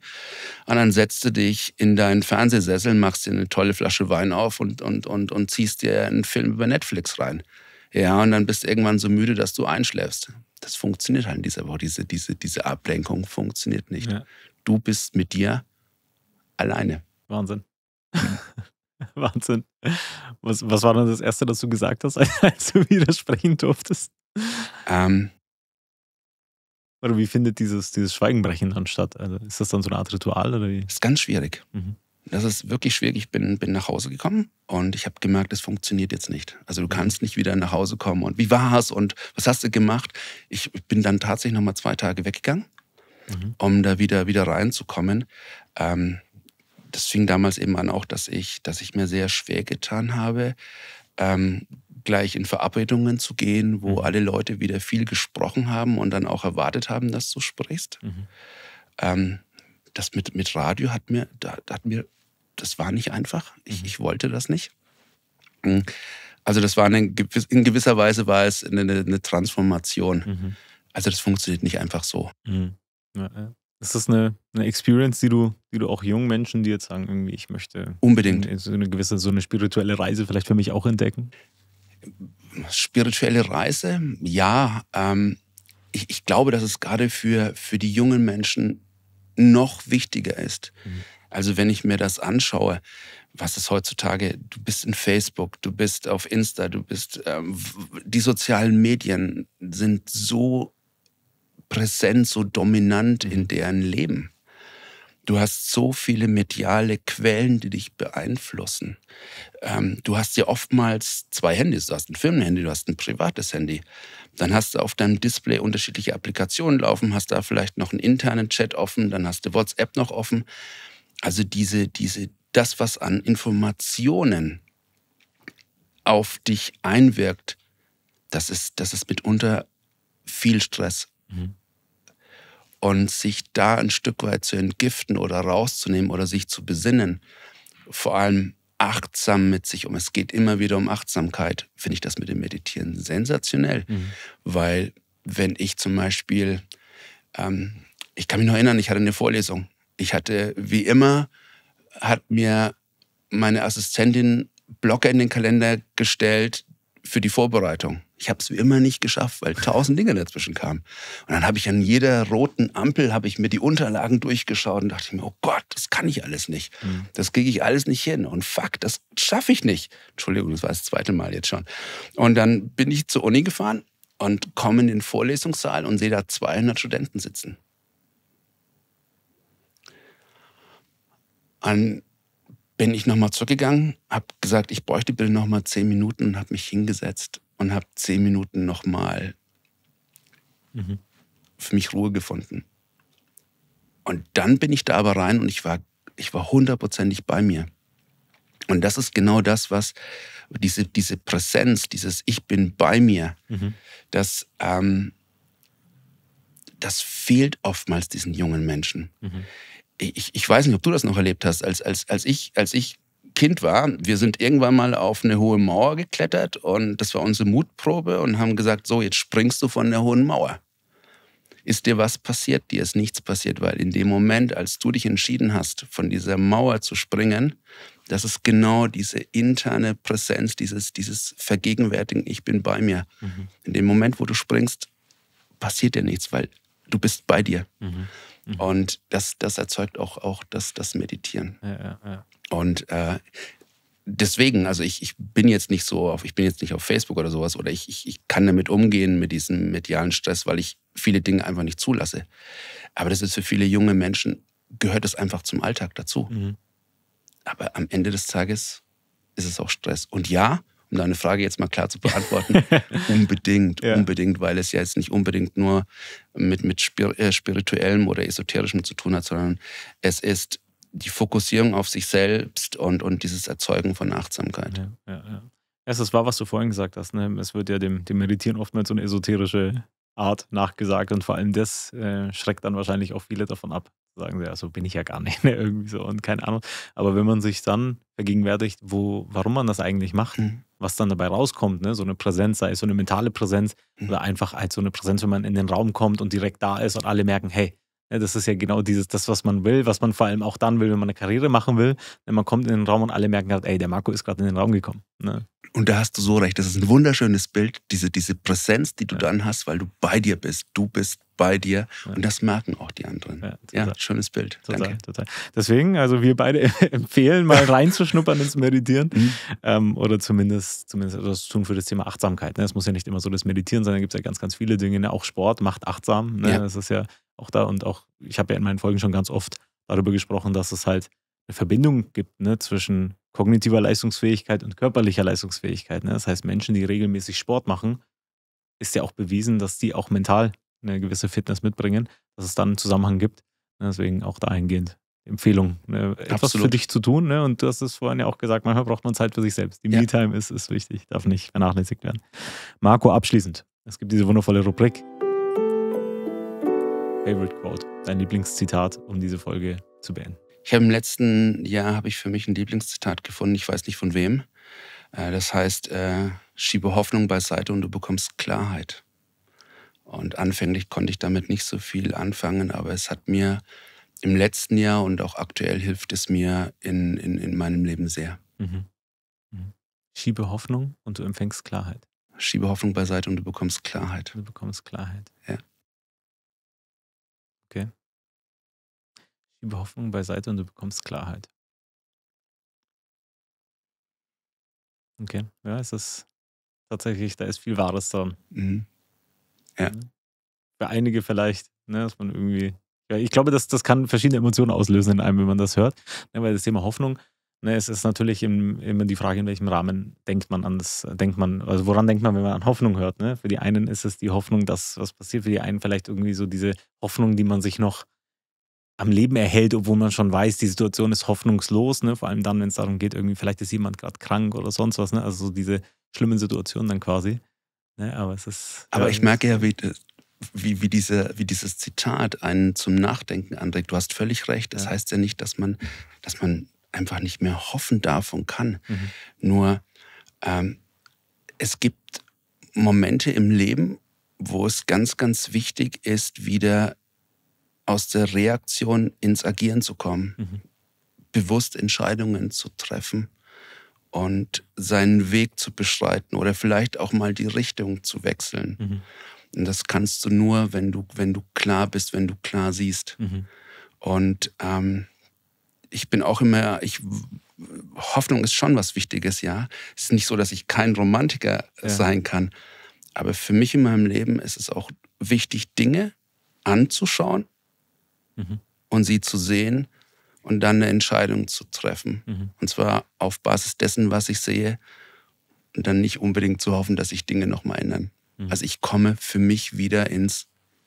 Und dann setzt du dich in deinen Fernsehsessel, machst dir eine tolle Flasche Wein auf und, und, und, und ziehst dir einen Film über Netflix rein. Ja, und dann bist du irgendwann so müde, dass du einschläfst. Das funktioniert halt in dieser Woche. Diese, diese, diese Ablenkung funktioniert nicht. Ja. Du bist mit dir alleine. Wahnsinn. Hm. (laughs) (laughs) Wahnsinn. Was, was war denn das Erste, das du gesagt hast, (laughs) als du widersprechen durftest? Ähm. Oder wie findet dieses, dieses Schweigenbrechen dann statt? Also ist das dann so eine Art Ritual? Oder wie? Das ist ganz schwierig. Mhm. Das ist wirklich schwierig. Ich bin, bin nach Hause gekommen und ich habe gemerkt, es funktioniert jetzt nicht. Also du mhm. kannst nicht wieder nach Hause kommen und wie war es und was hast du gemacht? Ich bin dann tatsächlich nochmal zwei Tage weggegangen, mhm. um da wieder, wieder reinzukommen. Ähm, das fing damals eben an auch, dass ich, dass ich mir sehr schwer getan habe, ähm, gleich in Verabredungen zu gehen, wo mhm. alle Leute wieder viel gesprochen haben und dann auch erwartet haben, dass du sprichst. Mhm. Ähm, das mit, mit Radio hat mir, da, hat mir, das war nicht einfach. Ich, mhm. ich wollte das nicht. Hm. Also das war eine, in gewisser Weise war es eine, eine Transformation. Mhm. Also das funktioniert nicht einfach so. Mhm. Ja, ja. Ist das eine, eine Experience, die du, die du auch jungen Menschen, die jetzt sagen, irgendwie, ich möchte unbedingt so eine gewisse, so eine spirituelle Reise vielleicht für mich auch entdecken? Spirituelle Reise, ja. Ähm, ich, ich, glaube, dass es gerade für, für die jungen Menschen noch wichtiger ist. Mhm. Also wenn ich mir das anschaue, was ist heutzutage, du bist in Facebook, du bist auf Insta, du bist, ähm, die sozialen Medien sind so präsent, so dominant in mhm. deren Leben. Du hast so viele mediale Quellen, die dich beeinflussen. Ähm, du hast ja oftmals zwei Handys. Du hast ein Firmenhandy, du hast ein privates Handy. Dann hast du auf deinem Display unterschiedliche Applikationen laufen, hast da vielleicht noch einen internen Chat offen, dann hast du WhatsApp noch offen. Also diese, diese, das, was an Informationen auf dich einwirkt, das ist, das ist mitunter viel Stress Mhm. Und sich da ein Stück weit zu entgiften oder rauszunehmen oder sich zu besinnen, vor allem achtsam mit sich um. Es geht immer wieder um Achtsamkeit, finde ich das mit dem Meditieren sensationell. Mhm. Weil wenn ich zum Beispiel, ähm, ich kann mich noch erinnern, ich hatte eine Vorlesung. Ich hatte, wie immer, hat mir meine Assistentin Blocker in den Kalender gestellt, für die Vorbereitung. Ich habe es wie immer nicht geschafft, weil tausend Dinge dazwischen kamen. Und dann habe ich an jeder roten Ampel habe ich mir die Unterlagen durchgeschaut und dachte mir, oh Gott, das kann ich alles nicht. Mhm. Das kriege ich alles nicht hin. Und fuck, das schaffe ich nicht. Entschuldigung, das war das zweite Mal jetzt schon. Und dann bin ich zur Uni gefahren und komme in den Vorlesungssaal und sehe da 200 Studenten sitzen. An bin ich nochmal zurückgegangen, habe gesagt, ich bräuchte bitte nochmal zehn Minuten und habe mich hingesetzt und habe zehn Minuten nochmal mhm. für mich Ruhe gefunden. Und dann bin ich da aber rein und ich war, ich war hundertprozentig bei mir. Und das ist genau das, was diese, diese Präsenz, dieses Ich bin bei mir, mhm. das, ähm, das fehlt oftmals diesen jungen Menschen. Mhm ich, ich weiß nicht, ob du das noch erlebt hast, als, als, als, ich, als ich Kind war, wir sind irgendwann mal auf eine hohe Mauer geklettert und das war unsere Mutprobe und haben gesagt, so, jetzt springst du von der hohen Mauer. Ist dir was passiert? Dir ist nichts passiert, weil in dem Moment, als du dich entschieden hast, von dieser Mauer zu springen, das ist genau diese interne Präsenz, dieses, dieses Vergegenwärtigen, ich bin bei mir. Mhm. In dem Moment, wo du springst, passiert dir nichts, weil du bist bei dir. Mhm. Mhm. Und das, das erzeugt auch, auch das, das Meditieren. Ja, ja, ja. Und äh, deswegen, also ich, ich bin jetzt nicht so auf, ich bin jetzt nicht auf Facebook oder sowas oder ich, ich, ich kann damit umgehen mit diesem medialen Stress, weil ich viele Dinge einfach nicht zulasse. Aber das ist für viele junge Menschen, gehört es einfach zum Alltag dazu. Mhm. Aber am Ende des Tages ist es auch Stress. Und ja, um deine Frage jetzt mal klar zu beantworten, (laughs) unbedingt, ja. unbedingt, weil es ja jetzt nicht unbedingt nur mit, mit äh, spirituellem oder esoterischem zu tun hat, sondern es ist die Fokussierung auf sich selbst und, und dieses Erzeugen von Achtsamkeit. Ja, ja, ja. Es war, was du vorhin gesagt hast. Ne? Es wird ja dem, dem Meditieren oftmals so eine esoterische Art nachgesagt und vor allem das äh, schreckt dann wahrscheinlich auch viele davon ab. Sagen sie, ja, so bin ich ja gar nicht, mehr (laughs) ne, irgendwie so und keine Ahnung. Aber wenn man sich dann vergegenwärtigt, wo, warum man das eigentlich macht, mhm. was dann dabei rauskommt, ne, so eine Präsenz, sei es so eine mentale Präsenz mhm. oder einfach als halt so eine Präsenz, wenn man in den Raum kommt und direkt da ist und alle merken, hey, ne, das ist ja genau dieses, das, was man will, was man vor allem auch dann will, wenn man eine Karriere machen will. Wenn man kommt in den Raum und alle merken gerade, ey, der Marco ist gerade in den Raum gekommen. Ne? Und da hast du so recht. Das ist ein wunderschönes Bild, diese, diese Präsenz, die du ja. dann hast, weil du bei dir bist. Du bist bei dir. Ja. Und das merken auch die anderen. Ja, ja schönes Bild. Total, Danke. total. Deswegen, also wir beide (laughs) empfehlen, mal reinzuschnuppern ins Meditieren. Mhm. Ähm, oder zumindest, zumindest etwas zu tun für das Thema Achtsamkeit. Ne? Es ne? muss ja nicht immer so das Meditieren sein, da gibt es ja ganz, ganz viele Dinge. Ne? Auch Sport macht achtsam. Ne? Das ist ja auch da. Und auch, ich habe ja in meinen Folgen schon ganz oft darüber gesprochen, dass es halt eine Verbindung gibt ne, zwischen kognitiver Leistungsfähigkeit und körperlicher Leistungsfähigkeit. Ne? Das heißt, Menschen, die regelmäßig Sport machen, ist ja auch bewiesen, dass die auch mental eine gewisse Fitness mitbringen, dass es dann einen Zusammenhang gibt. Ne, deswegen auch dahingehend Empfehlung, ne? etwas für dich zu tun. Ne? Und du hast es vorhin ja auch gesagt, manchmal braucht man Zeit für sich selbst. Die ja. Me-Time ist, ist wichtig, darf nicht vernachlässigt werden. Marco, abschließend, es gibt diese wundervolle Rubrik. Favorite Quote, dein Lieblingszitat, um diese Folge zu beenden. Ich habe im letzten Jahr habe ich für mich ein Lieblingszitat gefunden. Ich weiß nicht von wem. Äh, das heißt, äh, schiebe Hoffnung beiseite und du bekommst Klarheit. Und anfänglich konnte ich damit nicht so viel anfangen, aber es hat mir im letzten Jahr und auch aktuell hilft es mir in, in, in meinem Leben sehr. Mhm. mhm. Schiebe Hoffnung und du empfängst Klarheit. Schiebe Hoffnung beiseite und du bekommst Klarheit. Du bekommst Klarheit. Ja. über Hoffnung beiseite und du bekommst Klarheit. Okay, ja, es ist tatsächlich, da ist viel Wahres dran. Mhm. Ja. Mhm. Für einige vielleicht, ne, dass man irgendwie, ja, ich glaube, das, das kann verschiedene Emotionen auslösen in einem, wenn man das hört, ne, weil das Thema Hoffnung, ne, es ist natürlich im, immer die Frage, in welchem Rahmen denkt man an das, denkt man, also woran denkt man, wenn man an Hoffnung hört, ne? Für die einen ist es die Hoffnung, dass was passiert, für die einen vielleicht irgendwie so diese Hoffnung, die man sich noch am Leben erhält, obwohl man schon weiß, die Situation ist hoffnungslos, ne? vor allem dann, wenn es darum geht, irgendwie vielleicht ist jemand gerade krank oder sonst was, ne? also so diese schlimmen Situationen dann quasi. Ne? Aber es ist. Aber ich merke ja, wie, äh, wie, wie, diese, wie dieses Zitat einen zum Nachdenken anregt. Du hast völlig recht. Das ja. heißt ja nicht, dass man, dass man einfach nicht mehr hoffen darf und kann. Mhm. Nur ähm, es gibt Momente im Leben, wo es ganz, ganz wichtig ist, wieder aus der Reaktion ins Agieren zu kommen, mhm. bewusst Entscheidungen zu treffen und seinen Weg zu beschreiten oder vielleicht auch mal die Richtung zu wechseln. Mhm. Und das kannst du nur, wenn du, wenn du klar bist, wenn du klar siehst. Mhm. Und ähm, ich bin auch immer, ich, Hoffnung ist schon was Wichtiges, ja. Es ist nicht so, dass ich kein Romantiker ja. sein kann. Aber für mich in meinem Leben ist es auch wichtig, Dinge anzuschauen mhm. und sie zu sehen und dann eine Entscheidung zu treffen. Mhm. Und zwar auf Basis dessen, was ich sehe und dann nicht unbedingt zu hoffen, dass sich Dinge nochmal ändern. Mhm. Also ich komme für mich wieder ins,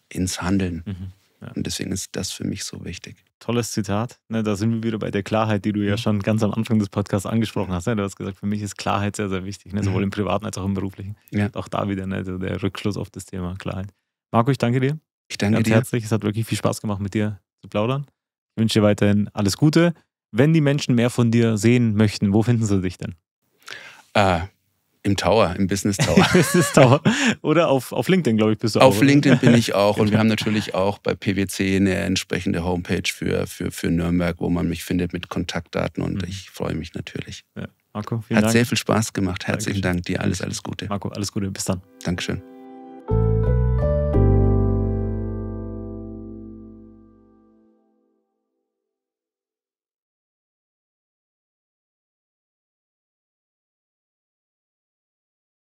ins Handeln. Mhm. Ja. Und deswegen ist das für mich so wichtig. Tolles Zitat. Ne, da sind wir wieder bei der Klarheit, die du ja mhm. schon ganz am Anfang des Podcasts angesprochen hast. Ne? Du hast gesagt, für mich ist Klarheit sehr, sehr wichtig, ne? sowohl mhm. im privaten als auch im beruflichen. Ja. auch da wieder ne? der Rückschluss auf das Thema Klarheit. Marco, ich danke dir. Ich danke ganz dir. herzlich. Es hat wirklich viel Spaß gemacht, mit dir zu plaudern. Ich wünsche dir weiterhin alles Gute. Wenn die Menschen mehr von dir sehen möchten, wo finden sie dich denn? Äh, im Tower, im Business Tower. (laughs) Business Tower. Oder auf, auf LinkedIn, glaube ich, bist du auf auch. Auf LinkedIn bin ich auch. (laughs) und wir haben natürlich auch bei PwC eine entsprechende Homepage für, für, für Nürnberg, wo man mich findet mit Kontaktdaten und mhm. ich freue mich natürlich. Ja. Marco, vielen Hat Dank. sehr viel Spaß gemacht. Herzlichen Dankeschön. Dank dir. Alles, alles Gute. Marco, alles Gute. Bis dann. Dankeschön.